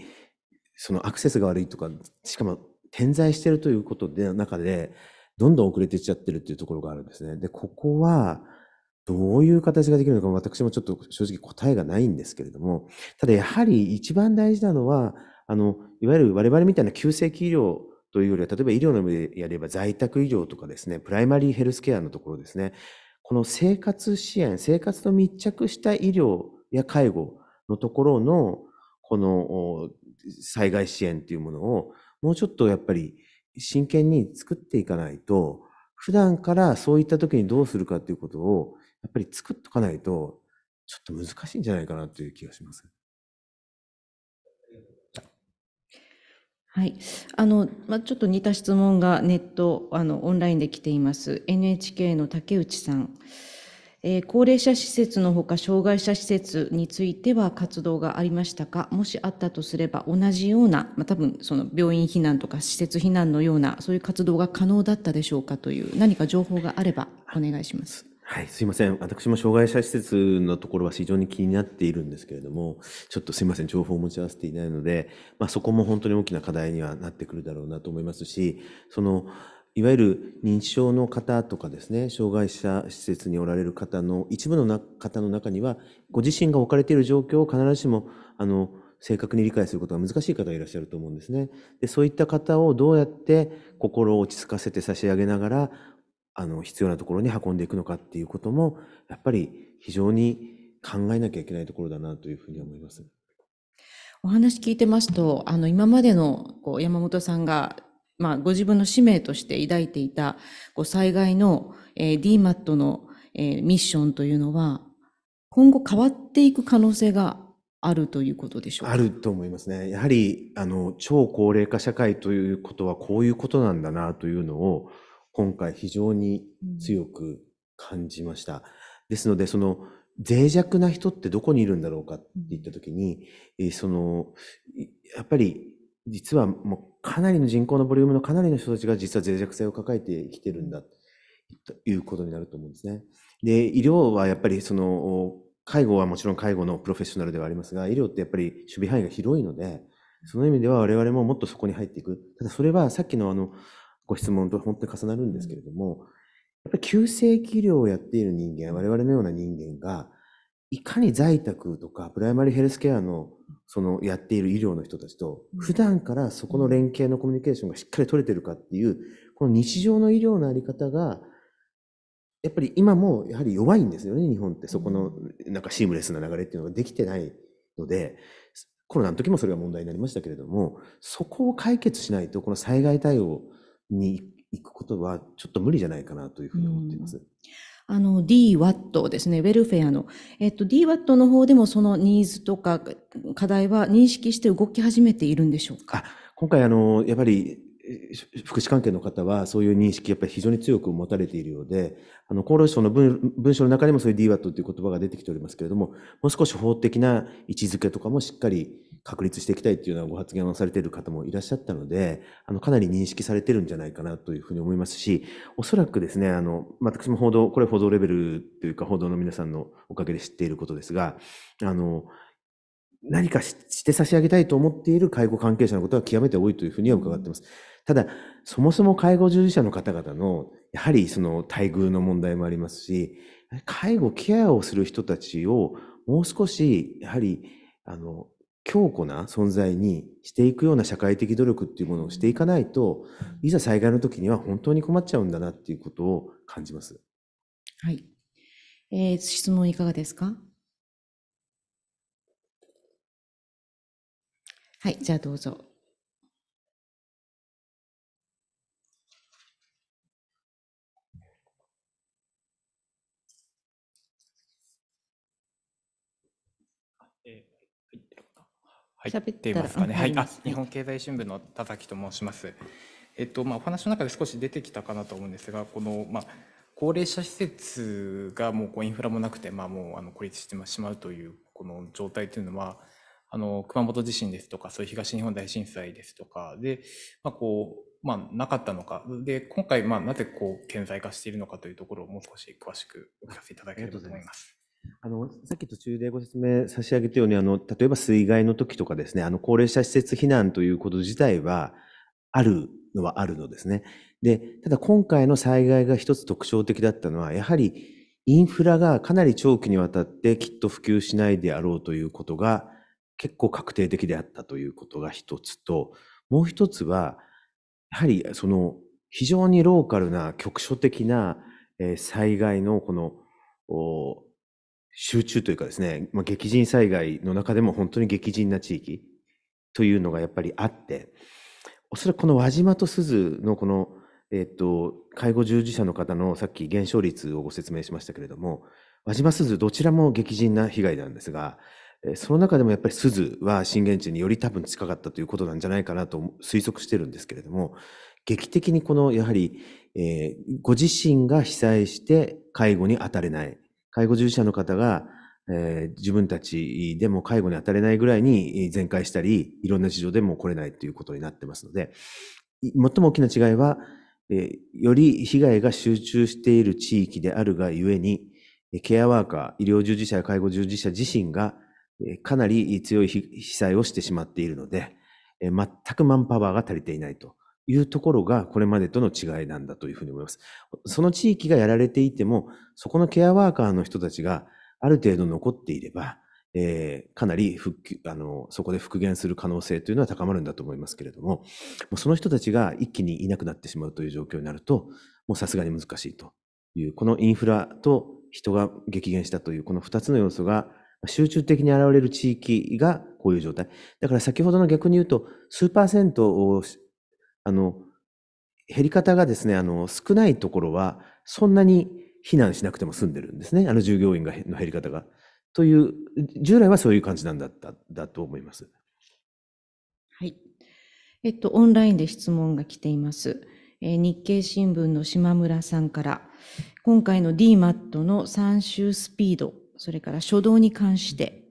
Speaker 3: そのアクセスが悪いとか、しかも点在しているということで、中で、どんどん遅れていっちゃってるっていうところがあるんですね。で、ここは、どういう形ができるのか、私もちょっと正直答えがないんですけれども、ただやはり一番大事なのは、あの、いわゆる我々みたいな急性期医療というよりは、例えば医療の上でやれば在宅医療とかですね、プライマリーヘルスケアのところですね、この生活支援、生活と密着した医療や介護のところの、この災害支援というものを、もうちょっとやっぱり真剣に作っていかないと、普段からそういった時にどうするかということをやっぱり作っとかないと、ちょっと難しいんじゃないかなという気がします。
Speaker 2: はい、あの、まあ、ちょっと似た質問がネット、あの、オンラインで来ています。NHK の竹内さん。えー、高齢者施設のほか障害者施設については活動がありましたかもしあったとすれば同じような、まあ、多分その病院避難とか施設避難のようなそういう活動が可能だったでしょうかという何か情報があればお願いします。
Speaker 3: はい、すいません。私も障害者施設のところは非常に気になっているんですけれども、ちょっとすいません、情報を持ち合わせていないので、まあ、そこも本当に大きな課題にはなってくるだろうなと思いますし、その、いわゆる認知症の方とかですね、障害者施設におられる方の一部の方の中には、ご自身が置かれている状況を必ずしも、あの、正確に理解することが難しい方がいらっしゃると思うんですね。でそういった方をどうやって心を落ち着かせて差し上げながら、あの必要なところに運んでいくのかっていうこともやっぱり非常に考えなきゃいけないところだなというふうに思います。
Speaker 2: お話聞いてますと、あの今までのこう山本さんがまあ、ご自分の使命として抱いていたこう災害の、えー、DMAT の、えー、ミッションというのは、今後変わっていく可能性が
Speaker 3: あるということでしょうかあると思いますね。やはり、あの、超高齢化社会ということはこういうことなんだなというのを、今回非常に強く感じました。ですので、その脆弱な人ってどこにいるんだろうかって言った時に、その、やっぱり実はもうかなりの人口のボリュームのかなりの人たちが実は脆弱性を抱えてきてるんだということになると思うんですね。で、医療はやっぱりその、介護はもちろん介護のプロフェッショナルではありますが、医療ってやっぱり守備範囲が広いので、その意味では我々ももっとそこに入っていく。ただそれはさっきのあの、ご質問と本当に重なるんですけれども、やっぱり急性期療をやっている人間、我々のような人間が、いかに在宅とかプライマリーヘルスケアのそのやっている医療の人たちと、普段からそこの連携のコミュニケーションがしっかり取れてるかっていう、この日常の医療のあり方が、やっぱり今もやはり弱いんですよね、日本って。そこのなんかシームレスな流れっていうのができてないので、コロナの時もそれが問題になりましたけれども、そこを解決しないと、この災害対応に行くことはちょっと無理じゃないか
Speaker 2: なというふうに思っています。あの DWAT ですね、ウェルフェアの。えっと、DWAT の方でもそのニーズとか課題は認識して動き始めているんでしょうか
Speaker 3: 今回あの、やっぱり福祉関係の方はそういう認識、やっぱり非常に強く持たれているようで、あの厚労省の文文章の中でもそういう DWAT という言葉が出てきておりますけれども、もう少し法的な位置づけとかもしっかり確立していきたいっていうようなご発言をされている方もいらっしゃったので、あの、かなり認識されてるんじゃないかなというふうに思いますし、おそらくですね、あの、私も報道、これ報道レベルというか報道の皆さんのおかげで知っていることですが、あの、何かして差し上げたいと思っている介護関係者のことは極めて多いというふうには伺っています。ただ、そもそも介護従事者の方々の、やはりその待遇の問題もありますし、介護ケアをする人たちをもう少し、やはり、あの、強固な存在にしていくような社会的努力っていうものをしていかないと、いざ災害の時には本当に困っちゃうんだなっていうことを感じます。
Speaker 2: はい。えー、質問いかがですか
Speaker 1: はい、じゃあどうぞ。
Speaker 4: はい、ってますかね。はい、あ、日本経済新聞の田崎と申します。えっとまあお話の中で少し出てきたかなと思うんですが、このまあ高齢者施設がもうこうインフラもなくて、まあ、もうあの孤立してしまうというこの状態というのはあの熊本地震ですとかそういう東日本大震災ですとかで、まあ、こうまあ、なかったのかで今回まあなぜこう顕在化しているのかというところをもう少し詳しくお聞かせいただければと思います。あの
Speaker 3: さっき途中でご説明差し上げたようにあの、例えば水害の時とかですね、あの高齢者施設避難ということ自体はあるのはあるのですね。で、ただ今回の災害が一つ特徴的だったのは、やはりインフラがかなり長期にわたってきっと普及しないであろうということが結構確定的であったということが一つと、もう一つは、やはりその非常にローカルな局所的な災害のこの集中というかですね、まあ、激甚災害の中でも本当に激甚な地域というのがやっぱりあって、おそらくこの輪島と鈴のこの、えっと、介護従事者の方のさっき減少率をご説明しましたけれども、輪島鈴どちらも激甚な被害なんですが、その中でもやっぱり鈴は震源地により多分近かったということなんじゃないかなと推測してるんですけれども、劇的にこのやはり、えー、ご自身が被災して介護に当たれない。介護従事者の方が、えー、自分たちでも介護に当たれないぐらいに全開したり、いろんな事情でも来れないということになってますので、最も大きな違いは、えー、より被害が集中している地域であるがゆえに、ケアワーカー、医療従事者や介護従事者自身が、えー、かなり強い被災をしてしまっているので、えー、全くマンパワーが足りていないというところがこれまでとの違いなんだというふうに思います。その地域がやられていても、そこのケアワーカーの人たちがある程度残っていれば、えー、かなり復旧あのそこで復元する可能性というのは高まるんだと思いますけれども、その人たちが一気にいなくなってしまうという状況になると、もうさすがに難しいという、このインフラと人が激減したという、この2つの要素が集中的に現れる地域がこういう状態。だから先ほどの逆に言うと、数パーセントをあの、減り方がですね、あの、少ないところは、そんなに避難しなくても済んでるんですね。あの従業員の減り方が。という、従来はそういう感じなんだった、だと思います。
Speaker 1: は
Speaker 2: い。えっと、オンラインで質問が来ています。え日経新聞の島村さんから、今回の DMAT の参集スピード、それから初動に関して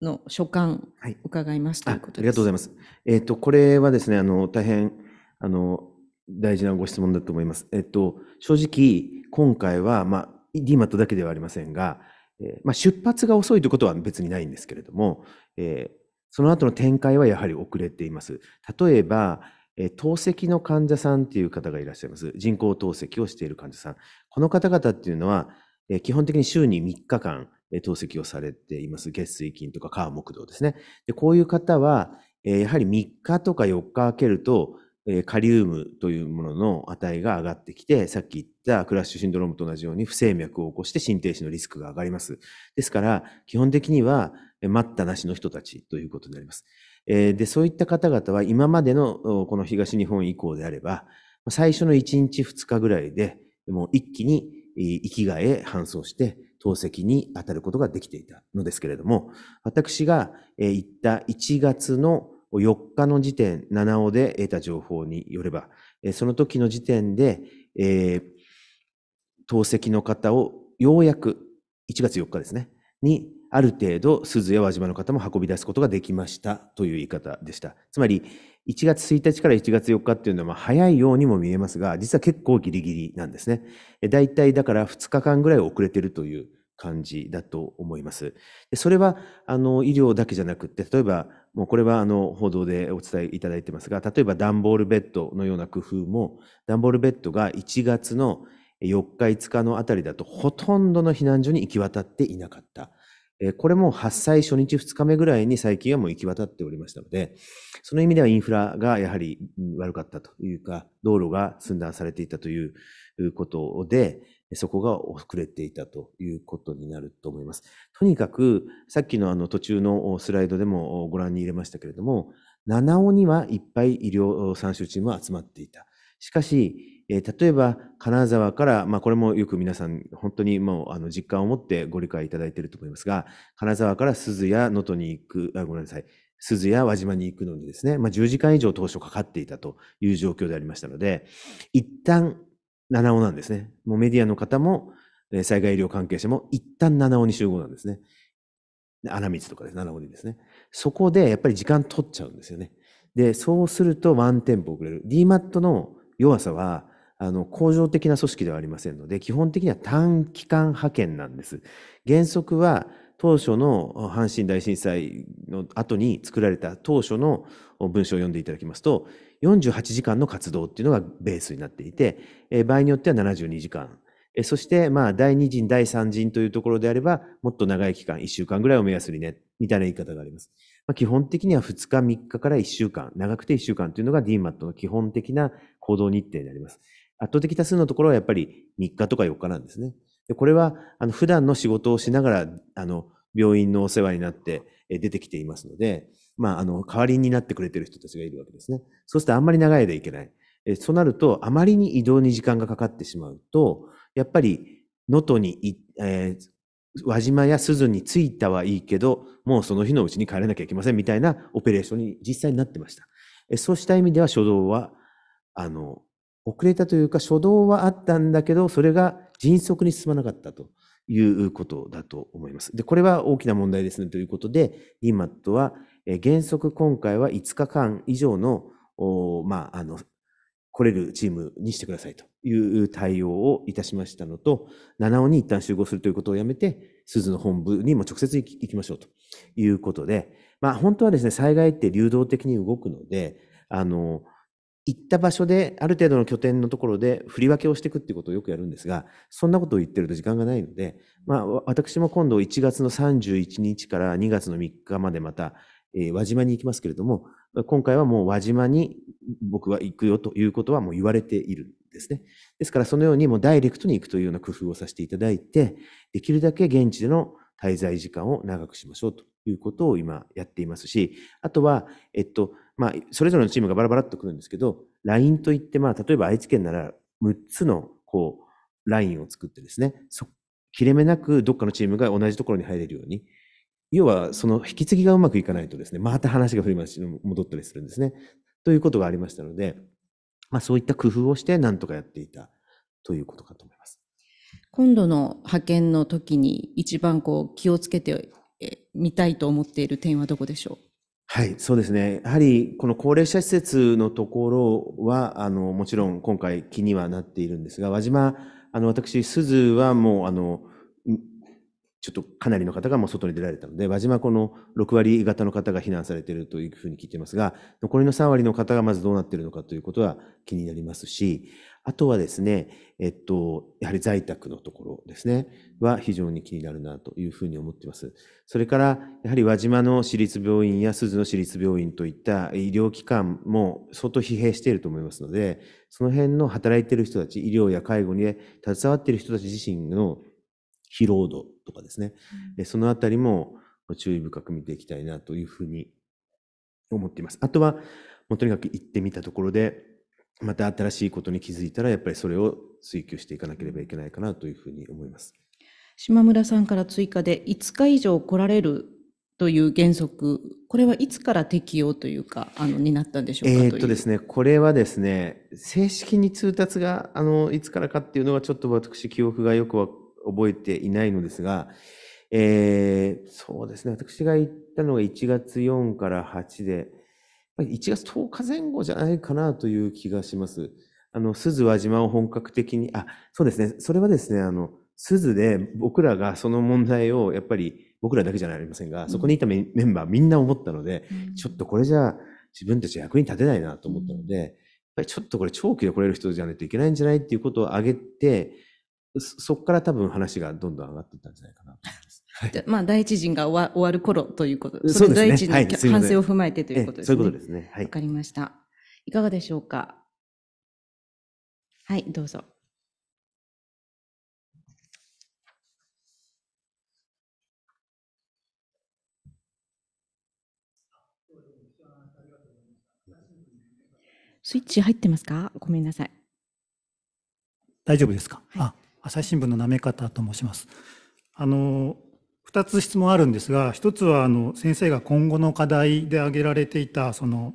Speaker 2: の所感、伺います、はい、ということですあ。ありが
Speaker 3: とうございます。えっ、と、これはですね、あの、大変あの、大事なご質問だと思います。えっと、正直、今回は、まあ、DMAT だけではありませんが、えまあ、出発が遅いということは別にないんですけれども、えー、その後の展開はやはり遅れています。例えば、え透析の患者さんという方がいらっしゃいます。人工透析をしている患者さん。この方々っていうのは、え基本的に週に3日間、え透析をされています。月水金とか川木道ですね。でこういう方は、えやはり3日とか4日空けると、えカリウムというものの値が上がってきて、さっき言ったクラッシュシンドロームと同じように不整脈を起こして心停止のリスクが上がります。ですから、基本的には待ったなしの人たちということになります。えで、そういった方々は今までのこの東日本以降であれば、最初の1日2日ぐらいでもう一気に生きがえ搬送して、透析に当たることができていたのですけれども、私が言った1月の4日の時点、七尾で得た情報によれば、その時の時点で、えー、透析の方をようやく1月4日ですね、にある程度、鈴や輪島の方も運び出すことができましたという言い方でした。つまり、1月1日から1月4日っていうのは早いようにも見えますが、実は結構ギリギリなんですね。だいたいだから2日間ぐらい遅れてるという感じだと思います。それはあの医療だけじゃなくて、例えば、もうこれはあの報道でお伝えいただいてますが、例えば段ボールベッドのような工夫も、段ボールベッドが1月の4日、5日のあたりだと、ほとんどの避難所に行き渡っていなかった。これも発災初日2日目ぐらいに最近はもう行き渡っておりましたので、その意味ではインフラがやはり悪かったというか、道路が寸断されていたということで、そこが遅れていたということになると思います。とにかく、さっきのあの途中のスライドでもご覧に入れましたけれども、七尾にはいっぱい医療参集チームは集まっていた。しかし、例えば金沢から、まあ、これもよく皆さん本当にもうあの実感を持ってご理解いただいていると思いますが、金沢から鈴や能登に行く、あごめんなさい、鈴や輪島に行くのにですね、まあ、10時間以上当初かかっていたという状況でありましたので、一旦七尾なんですね。もうメディアの方も、災害医療関係者も一旦七尾に集合なんですね。穴道とかです、七尾にですね。そこでやっぱり時間取っちゃうんですよね。で、そうするとワンテンポ遅れる。DMAT の弱さは、あの、恒常的な組織ではありませんので、基本的には短期間派遣なんです。原則は、当初の阪神大震災の後に作られた当初の文章を読んでいただきますと、48時間の活動っていうのがベースになっていて、えー、場合によっては72時間。えー、そして、まあ、第2陣、第3陣というところであれば、もっと長い期間、1週間ぐらいを目安にね、みたいな言い方があります。まあ、基本的には2日、3日から1週間、長くて1週間というのが DMAT の基本的な行動日程になります。圧倒的多数のところはやっぱり3日とか4日なんですね。でこれは、あの、普段の仕事をしながら、あの、病院のお世話になって出てきていますので、まあ、あの、代わりになってくれてる人たちがいるわけですね。そうするとあんまり長い間いけない。えそうなると、あまりに移動に時間がかかってしまうと、やっぱり、能登にえー、輪島や鈴に着いたはいいけど、もうその日のうちに帰らなきゃいけませんみたいなオペレーションに実際になってました。えそうした意味では初動は、あの、遅れたというか、初動はあったんだけど、それが迅速に進まなかったということだと思います。で、これは大きな問題ですねということで、DMAT は、え原則今回は5日間以上の、まあ、あの、来れるチームにしてくださいという対応をいたしましたのと、七尾に一旦集合するということをやめて、鈴の本部にも直接行きましょうということで、まあ本当はですね、災害って流動的に動くので、あの、行った場所である程度の拠点のところで振り分けをしていくということをよくやるんですが、そんなことを言ってると時間がないので、まあ私も今度1月の31日から2月の3日までまたえ輪島に行きますけれども、今回はもう輪島に僕は行くよということはもう言われているんですね。ですからそのようにもうダイレクトに行くというような工夫をさせていただいて、できるだけ現地での滞在時間を長くしましょうということを今やっていますし、あとは、えっと、まあ、それぞれのチームがバラバラっと来るんですけど、LINE といって、まあ、例えば愛知県なら6つの、こう、ラインを作ってですね、切れ目なくどっかのチームが同じところに入れるように、要はその引き継ぎがうまくいかないとですね、また話が振り回し戻ったりするんですね。ということがありましたので、まあ、そういった工夫をして何とかやっていたとい
Speaker 2: うことかと思います。今度の派遣の時に一番こう気をつけてみたいと思っている点はどこでしょう
Speaker 3: はい、そうですね。やはり、この高齢者施設のところは、あの、もちろん今回気にはなっているんですが、輪島、あの、私、鈴はもう、あの、ちょっとかなりの方がもう外に出られたので、輪島湖の6割方の方が避難されているというふうに聞いてますが、残りの3割の方がまずどうなっているのかということは気になりますし、あとはですね、えっと、やはり在宅のところですね、は非常に気になるなというふうに思っています。それから、やはり輪島の私立病院や鈴の私立病院といった医療機関も相当疲弊していると思いますので、その辺の働いている人たち、医療や介護に携わっている人たち自身の疲労度とかですね、うん、そのあたりも注意深く見ていきたいなというふうに思っています。あとは、もうとにかく行ってみたところで、また新しいことに気づいたら、やっぱりそれを追求していかなければいけないかなというふうに思います。
Speaker 2: 島村さんから追加で、5日以上来られるという原則、これはいつから適用というか、あのになったんでしょうかえっとで
Speaker 3: すね、これはですね、正式に通達があのいつからかっていうのは、ちょっと私、記憶がよくわ覚えていないのですが、えー、そうですね、私が行ったのが1月4から8で、1月10日前後じゃないかなという気がします。あの、鈴は島を本格的に、あ、そうですね、それはですね、あの、鈴で僕らがその問題をやっぱり僕らだけじゃありませんが、そこにいたメンバーみんな思ったので、うん、ちょっとこれじゃあ自分たち役に立てないなと思ったので、やっぱりちょっとこれ長期で来れる人じゃないといけないんじゃないっていうことを挙げて、そこから多分話がどんどん上がっていったんじゃないかなと思い
Speaker 2: ます。はい、まあ、第一陣が終わ終わる頃ということ。そうですね。第一陣の、反省を踏まえてということですね。はい、そういうことですね。はい。わかりました。いかがでしょうかはい、どうぞ。
Speaker 1: スイッチ入ってますかごめんなさい。大丈夫ですか、はい、あ朝日新聞のなめ方と申します。あの、二つ質問あるんですが、一つは、あの、先生が今後の課題で挙げられていた、その、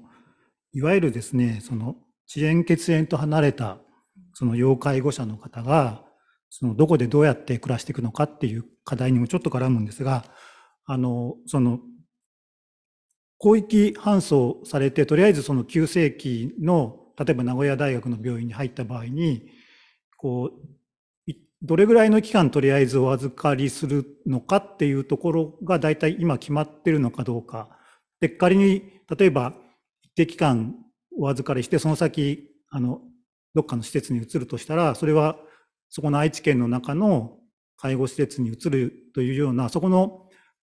Speaker 1: いわゆるですね、その、遅延血縁と離れた、その、要介護者の方が、その、どこでどうやって暮らしていくのかっていう課題にもちょっと絡むんですが、あの、その、広域搬送されて、とりあえずその急性期の、例えば名古屋大学の病院に入った場合に、こう、どれぐらいの期間とりあえずお預かりするのかっていうところが大体今決まってるのかどうか。で、仮に、例えば一定期間お預かりして、その先、あの、どっかの施設に移るとしたら、それはそこの愛知県の中の介護施設に移るというような、そこの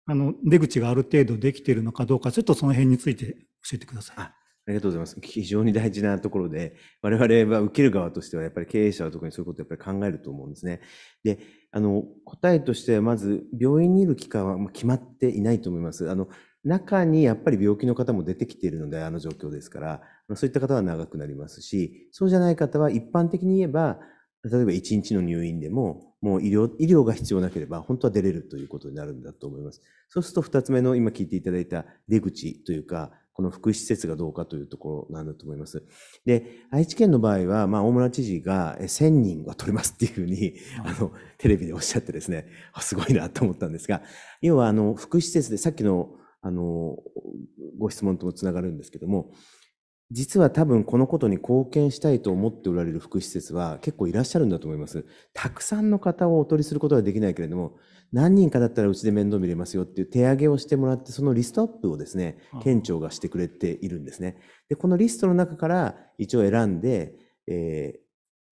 Speaker 1: あの出口がある程度できているのかどうか、ちょっとその辺について教えてください。
Speaker 3: ありがとうございます。非常に大事なところで、我々は受ける側としては、やっぱり経営者は特にそういうことをやっぱり考えると思うんですね。で、あの、答えとしては、まず、病院にいる期間は決まっていないと思います。あの、中にやっぱり病気の方も出てきているので、あの状況ですから、そういった方は長くなりますし、そうじゃない方は一般的に言えば、例えば1日の入院でも、もう医療医療が必要なければ、本当は出れるということになるんだと思います。そうすると、2つ目の今聞いていただいた出口というか、この福祉施設がどうかというところなんだと思います。で、愛知県の場合は、まあ、大村知事が1000人は取れますっていうふうに、あの、テレビでおっしゃってですね、すごいなと思ったんですが、要は、あの、福祉施設で、さっきの、あの、ご質問ともつながるんですけども、実は多分このことに貢献したいと思っておられる福祉施設は結構いらっしゃるんだと思います。たくさんの方をお取りすることはできないけれども、何人かだったらうちで面倒見れますよっていう手上げをしてもらって、そのリストアップをですね、県庁がしてくれているんですね。で、このリストの中から一応選んで、え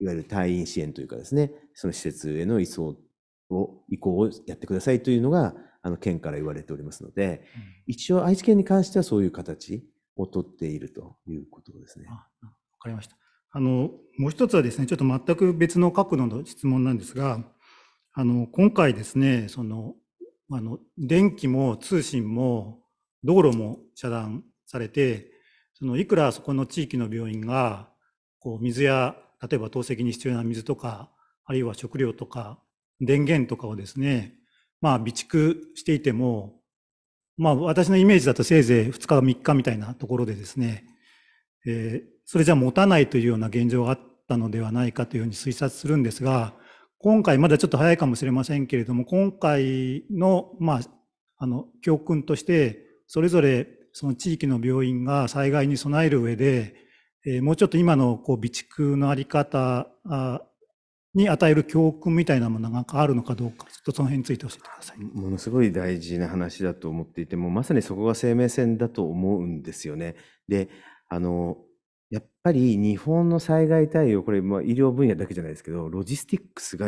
Speaker 3: ー、いわゆる退院支援というかですね、その施設への移送を、移行をやってくださいというのが、あの、県から
Speaker 1: 言われておりますの
Speaker 3: で、うん、一応愛知県に関してはそういう形を取っているということですね。わ
Speaker 1: かりました。あの、もう一つはですね、ちょっと全く別の角度の質問なんですが、あの、今回ですね、その、あの、電気も通信も道路も遮断されて、その、いくらそこの地域の病院が、こう、水や、例えば透析に必要な水とか、あるいは食料とか、電源とかをですね、まあ、備蓄していても、まあ、私のイメージだとせいぜい2日、3日みたいなところでですね、えー、それじゃ持たないというような現状があったのではないかというふうに推察するんですが、今回まだちょっと早いかもしれませんけれども、今回の、まあ、あの、教訓として、それぞれその地域の病院が災害に備える上で、えー、もうちょっと今のこう備蓄の在り方に与える教訓みたいなものがあるのかどうか、ちょっとその辺について教えてくださ
Speaker 3: い。ものすごい大事な話だと思っていて、もまさにそこが生命線だと思うんですよね。で、あの、やっぱり日本の災害対応、これ、ま医療分野だけじゃないですけど、ロジスティックスが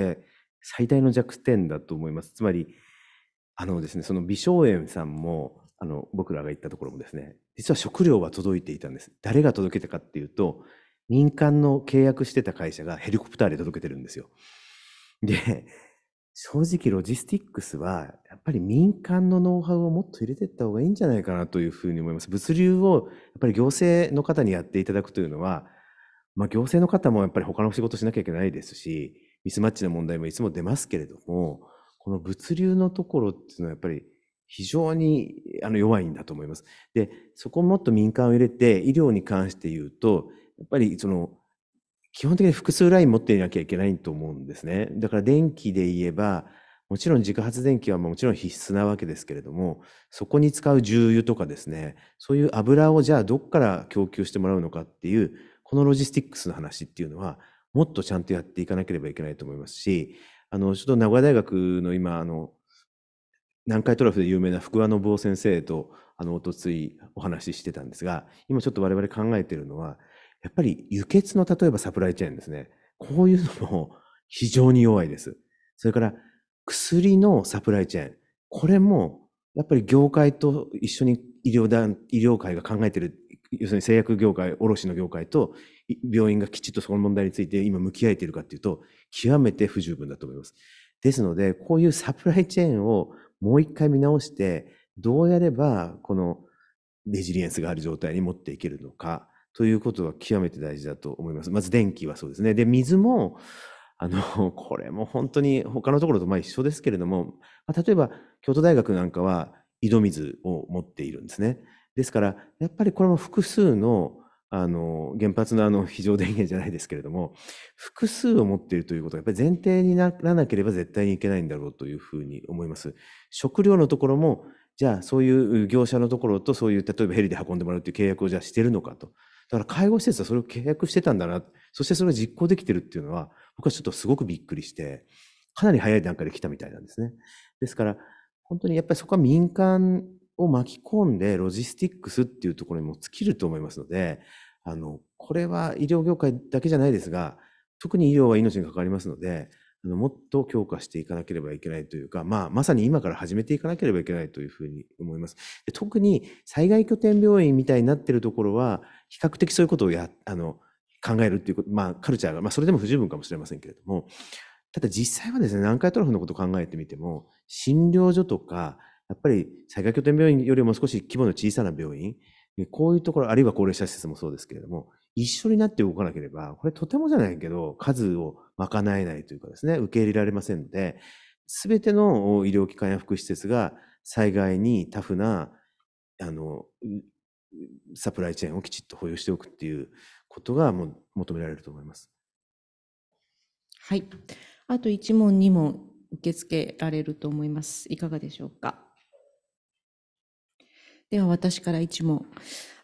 Speaker 3: 最大の弱点だと思います。つまり、あのですね、その美少園さんも、あの僕らが行ったところもですね、実は食料は届いていたんです。誰が届けたかっていうと、民間の契約してた会社がヘリコプターで届けてるんですよ。で、正直ロジスティックスはぱり民間のノウハウをもっと入れていった方がいいんじゃないかなというふうに思います。物流をやっぱり行政の方にやっていただくというのは、まあ、行政の方もやっぱり他の仕事しなきゃいけないですし、ミスマッチの問題もいつも出ますけれども、この物流のところっていうのはやっぱり非常にあの弱いんだと思います。で、そこをもっと民間を入れて、医療に関して言うと、やっぱりその、基本的に複数ライン持っていなきゃいけないと思うんですね。だから電気で言えば、もちろん自家発電機はもちろん必須なわけですけれども、そこに使う重油とかですね、そういう油をじゃあどこから供給してもらうのかっていう、このロジスティックスの話っていうのは、もっとちゃんとやっていかなければいけないと思いますし、あの、ちょっと名古屋大学の今、あの、南海トラフで有名な福和信夫先生と、あの、おとついお話ししてたんですが、今ちょっと我々考えているのは、やっぱり輸血の例えばサプライチェーンですね。こういうのも非常に弱いです。それから薬のサプライチェーン、これもやっぱり業界と一緒に医療団医療界が考えてる、要するに製薬業界、卸の業界と病院がきちっとその問題について今向き合えているかっていうと、極めて不十分だと思います。ですので、こういうサプライチェーンをもう一回見直して、どうやればこのレジリエンスがある状態に持っていけるのかということは極めて大事だと思います。まず電気はそうですね。で、水も、あの、[LAUGHS] これも本当に他のところとまあ一緒ですけれども、まあ、例えば京都大学なんかは井戸水を持っているんですね。ですから、やっぱりこれも複数のあの原発のあの非常電源じゃないですけれども、複数を持っているということがやっぱり前提にならなければ絶対にいけないんだろうというふうに思います。食料のところも、じゃあそういう業者のところとそういう例えばヘリで運んでもらうという契約をじゃあしてるのかと。だから介護施設はそれを契約してたんだな、そしてそれを実行できてるっていうのは、僕はちょっとすごくびっくりして、かなり早い段階で来たみたいなんですね。ですから、本当にやっぱりそこは民間を巻き込んで、ロジスティックスっていうところにも尽きると思いますので、あの、これは医療業界だけじゃないですが、特に医療は命に関わりますので、あのもっと強化していかなければいけないというか、まあ、まさに今から始めていかなければいけないというふうに思います。で特に災害拠点病院みたいになってるところは、比較的そういうことをや、あの、考えるっていうこと、まあ、カルチャーが、まあ、それでも不十分かもしれませんけれども、ただ実際はですね、南海トラフのことを考えてみても、診療所とか、やっぱり災害拠点病院よりも少し規模の小さな病院、こういうところ、あるいは高齢者施設もそうですけれども、一緒になって動かなければ、これとてもじゃないけど、数を賄えないというかですね、受け入れられませんので、すべての医療機関や福祉施設が災害にタフな、あの、サプライチェーンをきちっと保有しておくっていうことがもう求められると思います。
Speaker 2: はい。あと一問、二問受け付けられると思います。いかがでしょうか。では私から一問。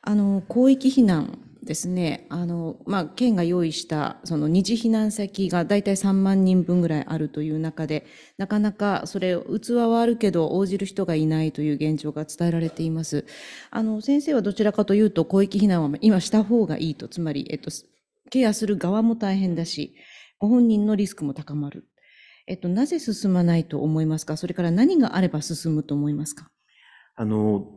Speaker 2: あの広域避難ですねあの、まあ、県が用意したその二次避難先が大体3万人分ぐらいあるという中でなかなかそれ器はあるけど応じる人がいないという現状が伝えられていますあの先生はどちらかというと広域避難は今した方がいいとつまり、えっと、ケアする側も大変だしご本人のリスクも高まる、えっと、なぜ進まないと思いますかそれから何があれば進むと思いますか
Speaker 3: あの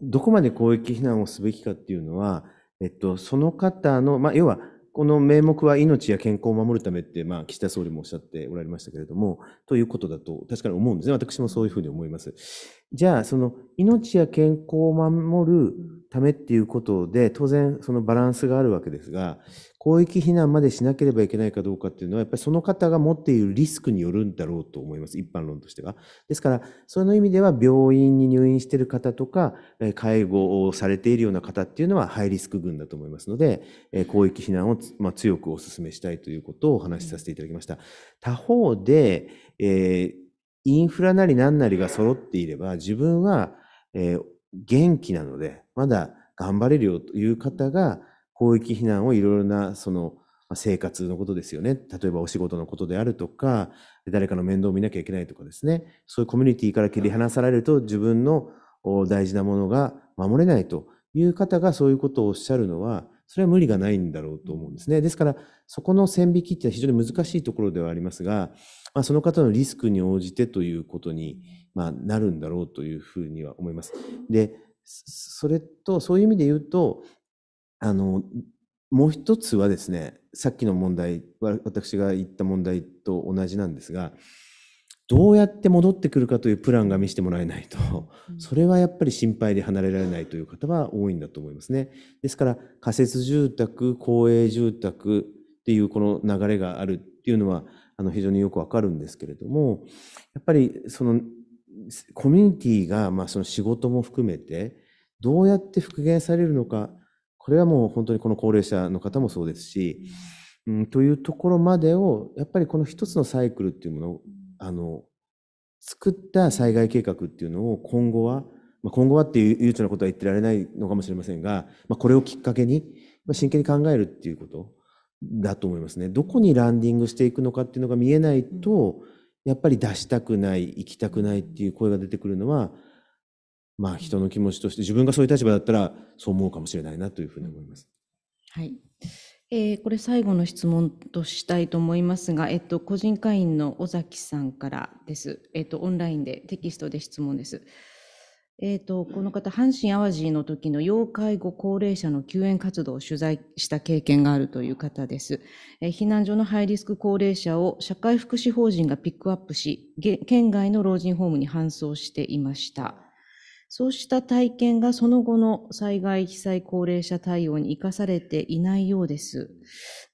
Speaker 3: どこまで広域避難をすべきかっていうのはえっと、その方の、まあ、要は、この名目は命や健康を守るためって、まあ、岸田総理もおっしゃっておられましたけれども、ということだと、確かに思うんですね。私もそういうふうに思います。じゃあ、その命や健康を守るためっていうことで、当然、そのバランスがあるわけですが、広域避難までしなければいけないかどうかっていうのは、やっぱりその方が持っているリスクによるんだろうと思います、一般論としては。ですから、その意味では病院に入院している方とか、介護をされているような方っていうのはハイリスク群だと思いますので、広域避難を、ま強くお勧めしたいということをお話しさせていただきました。他方で、えー、インフラなり何なりが揃っていれば、自分は、え元気なので、まだ頑張れるよという方が、広域避難をいろいろなその生活のことですよね。例えばお仕事のことであるとか、誰かの面倒を見なきゃいけないとかですね。そういうコミュニティから切り離されると自分の大事なものが守れないという方がそういうことをおっしゃるのは、それは無理がないんだろうと思うんですね。ですから、そこの線引きって非常に難しいところではありますが、まあ、その方のリスクに応じてということに、まあ、なるんだろうというふうには思います。で、それと、そういう意味で言うと、あのもう一つはですねさっきの問題私が言った問題と同じなんですがどうやって戻ってくるかというプランが見せてもらえないと、それはやっぱり心配で離れられないという方は多いんだと思いますね。ですから仮設住宅公営住宅っていうこの流れがあるっていうのはあの非常によくわかるんですけれどもやっぱりそのコミュニティがまあその仕事も含めてどうやって復元されるのかこれはもう本当にこの高齢者の方もそうですし、うん、というところまでを、やっぱりこの一つのサイクルっていうものを、あの、作った災害計画っていうのを今後は、まあ、今後はっていう悠長なことは言ってられないのかもしれませんが、まあ、これをきっかけに、ま真剣に考えるっていうことだと思いますね。どこにランディングしていくのかっていうのが見えないと、やっぱり出したくない、行きたくないっていう声が出てくるのは、まあ、人の気持ちとして、自分がそういう立場だったら、そう思うかもしれないなというふうに思います。
Speaker 2: はい。えー、これ最後の質問としたいと思いますが、えっと、個人会員の尾崎さんからです。えっと、オンラインでテキストで質問です。えっと、この方、阪神・淡路の時の要介護高齢者の救援活動を取材した経験があるという方です。え避難所のハイリスク高齢者を社会福祉法人がピックアップし、県外の老人ホームに搬送していました。そうした体験がその後の災害被災高齢者対応に生かされていないようです。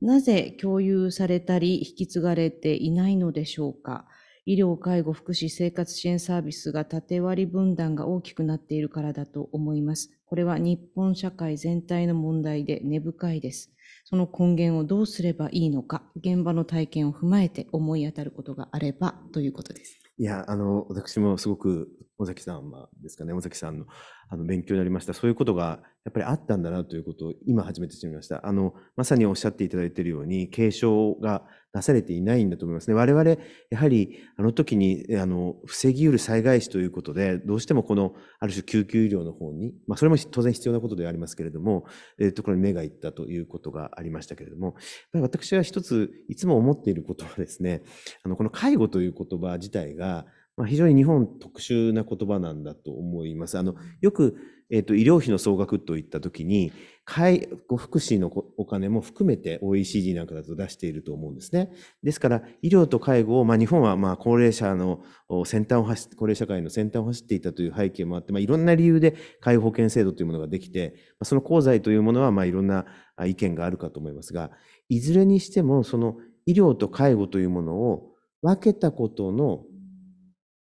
Speaker 2: なぜ共有されたり引き継がれていないのでしょうか。医療、介護、福祉、生活支援サービスが縦割り分断が大きくなっているからだと思います。これは日本社会全体の問題で根深いです。その根源をどうすればいいのか、現場の体験を踏まえて思い当たることがあればということです。
Speaker 3: いや、あの、私もすごく尾崎さんはですかね、尾崎さんのあの勉強になりました。そういうことがやっぱりあったんだなということを今初めて知りました。あの、まさにおっしゃっていただいているように、継承がなされていないんだと思いますね。我々、やはりあの時に、あの、防ぎうる災害死ということで、どうしてもこの、ある種救急医療の方に、まあ、それも当然必要なことではありますけれども、えー、ところに目がいったということがありましたけれども、やっぱり私は一つ、いつも思っていることはですね、あの、この介護という言葉自体が、まあ、非常に日本特殊な言葉なんだと思います。あのよく、えーと、医療費の総額といったときに介護福祉のお金も含めて OECD なんかだと出していると思うんですね。ですから医療と介護を、まあ、日本はまあ高齢者の先端を走高齢社会の先端を走っていたという背景もあって、まあ、いろんな理由で介護保険制度というものができて、まその功罪というものはまあいろんな意見があるかと思いますがいずれにしてもその医療と介護というものを分けたことの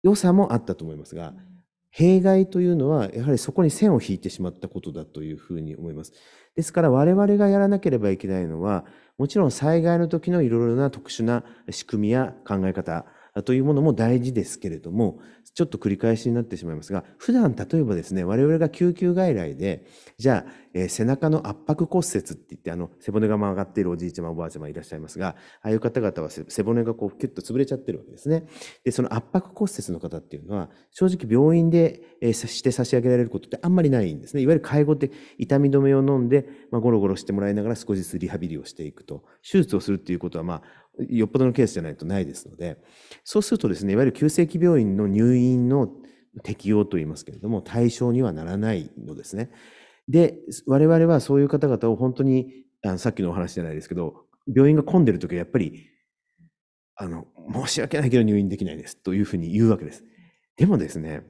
Speaker 3: 良さもあったと思いますが、弊害というのは、やはりそこに線を引いてしまったことだというふうに思います。ですから、我々がやらなければいけないのは、もちろん災害の時のいろいろな特殊な仕組みや考え方というものも大事ですけれども、ちょっと繰り返しになってしまいますが、普段例えばですね、我々が救急外来で、じゃあ、えー、背中の圧迫骨折って言って、あの、背骨が曲がっているおじいちゃま、おばあちゃまいらっしゃいますが、ああいう方々は背骨がこう、キュッと潰れちゃってるわけですね。で、その圧迫骨折の方っていうのは、正直病院で、えー、して差し上げられることってあんまりないんですね。いわゆる介護って痛み止めを飲んで、まあ、ゴロゴロしてもらいながら少しずつリハビリをしていくと。手術をするっていうことは、まあ、よっぽどのケースじゃないとないですので、そうするとですね、いわゆる急性期病院の入院の適用といいますけれども、対象にはならないのですね。で、我々はそういう方々を本当に、あのさっきのお話じゃないですけど、病院が混んでる時はやっぱり、あの、申し訳ないけど入院できないですというふうに言うわけです。でもですね、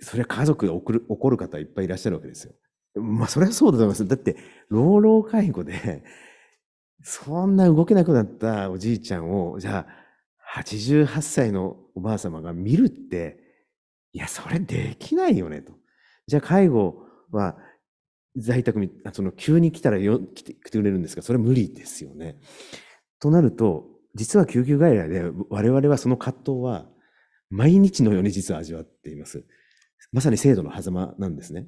Speaker 3: それは家族が怒る怒る方いっぱいいらっしゃるわけですよ。まあ、それはそうだと思います。だって、老老介護で、そんな動けなくなったおじいちゃんを、じゃあ、88歳のおばあ様が見るって、いや、それできないよね、と。じゃあ、介護は、在宅その急に来たらよ来て来てくれるんですが、それは無理ですよね。となると、実は救急外来で我々はその葛藤は毎日のように実は味わっています。まさに制度の狭間なんですね。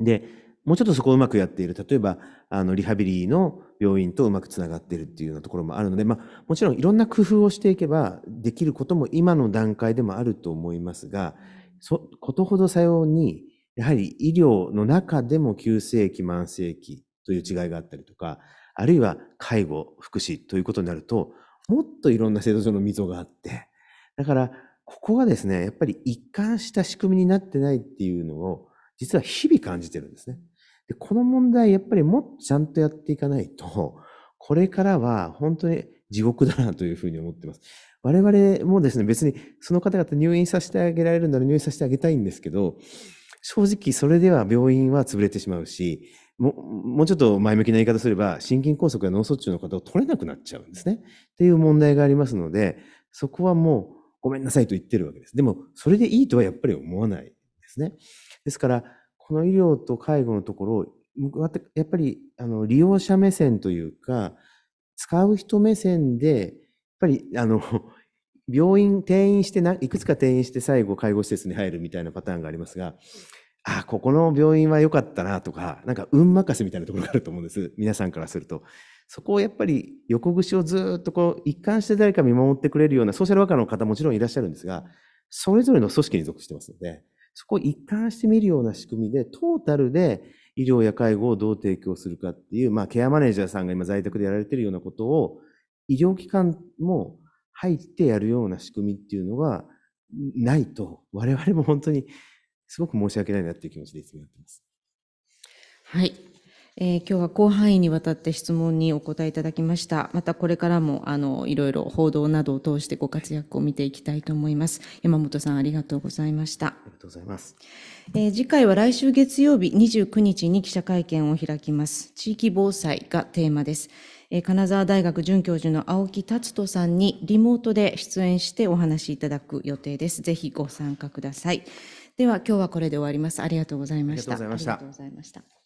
Speaker 3: で、もうちょっとそこをうまくやっている。例えば、あの、リハビリの病院とうまくつながっているっていうようなところもあるので、まあ、もちろんいろんな工夫をしていけばできることも今の段階でもあると思いますが、そ、ことほどさように、やはり医療の中でも急性期、慢性期という違いがあったりとか、あるいは介護、福祉ということになると、もっといろんな制度上の溝があって、だから、ここがですね、やっぱり一貫した仕組みになってないっていうのを、実は日々感じてるんですね。でこの問題、やっぱりもっとちゃんとやっていかないと、これからは本当に地獄だなというふうに思ってます。我々もですね、別にその方々入院させてあげられるなら入院させてあげたいんですけど、正直それでは病院は潰れてしまうし、ももうちょっと前向きな言い方すれば、心筋梗塞や脳卒中の方を取れなくなっちゃうんですね。っていう問題がありますので、そこはもうごめんなさいと言ってるわけです。でも、それでいいとはやっぱり思わないですね。ですから、この医療と介護のところを、やっぱりあの利用者目線というか、使う人目線で、やっぱりあの病院転院していくつか転院して最後介護施設に入るみたいなパターンがありますが、あ、ここの病院は良かったなとか、なんか運任せみたいなところがあると思うんです。皆さんからすると。そこをやっぱり横串をずっとこう一貫して誰か見守ってくれるようなソーシャルワーカーの方もちろんいらっしゃるんですが、それぞれの組織に属してますので、そこを一貫して見るような仕組みで、トータルで医療や介護をどう提供するかっていう、まあケアマネージャーさんが今在宅でやられているようなことを、医療機関も入ってやるような仕組みっていうのがないと、我々も本当にすごく申し訳ないなっていう気持ちでいつもやってます。
Speaker 2: はい。えー、今日は広範囲にわたって質問にお答えいただきました。またこれからも、あの、いろいろ報道などを通してご活躍を見ていきたいと思います。山本さん、ありがとうございました。ありがとうございます。えー、次回は来週月曜日二十九日に記者会見を開きます。地域防災がテーマです。え金沢大学准教授の青木達人さんにリモートで出演してお話しいただく予定です。ぜひご参加ください。では今日
Speaker 4: はこれで終わります。ありがとうございました。ありがとうございまし
Speaker 1: た。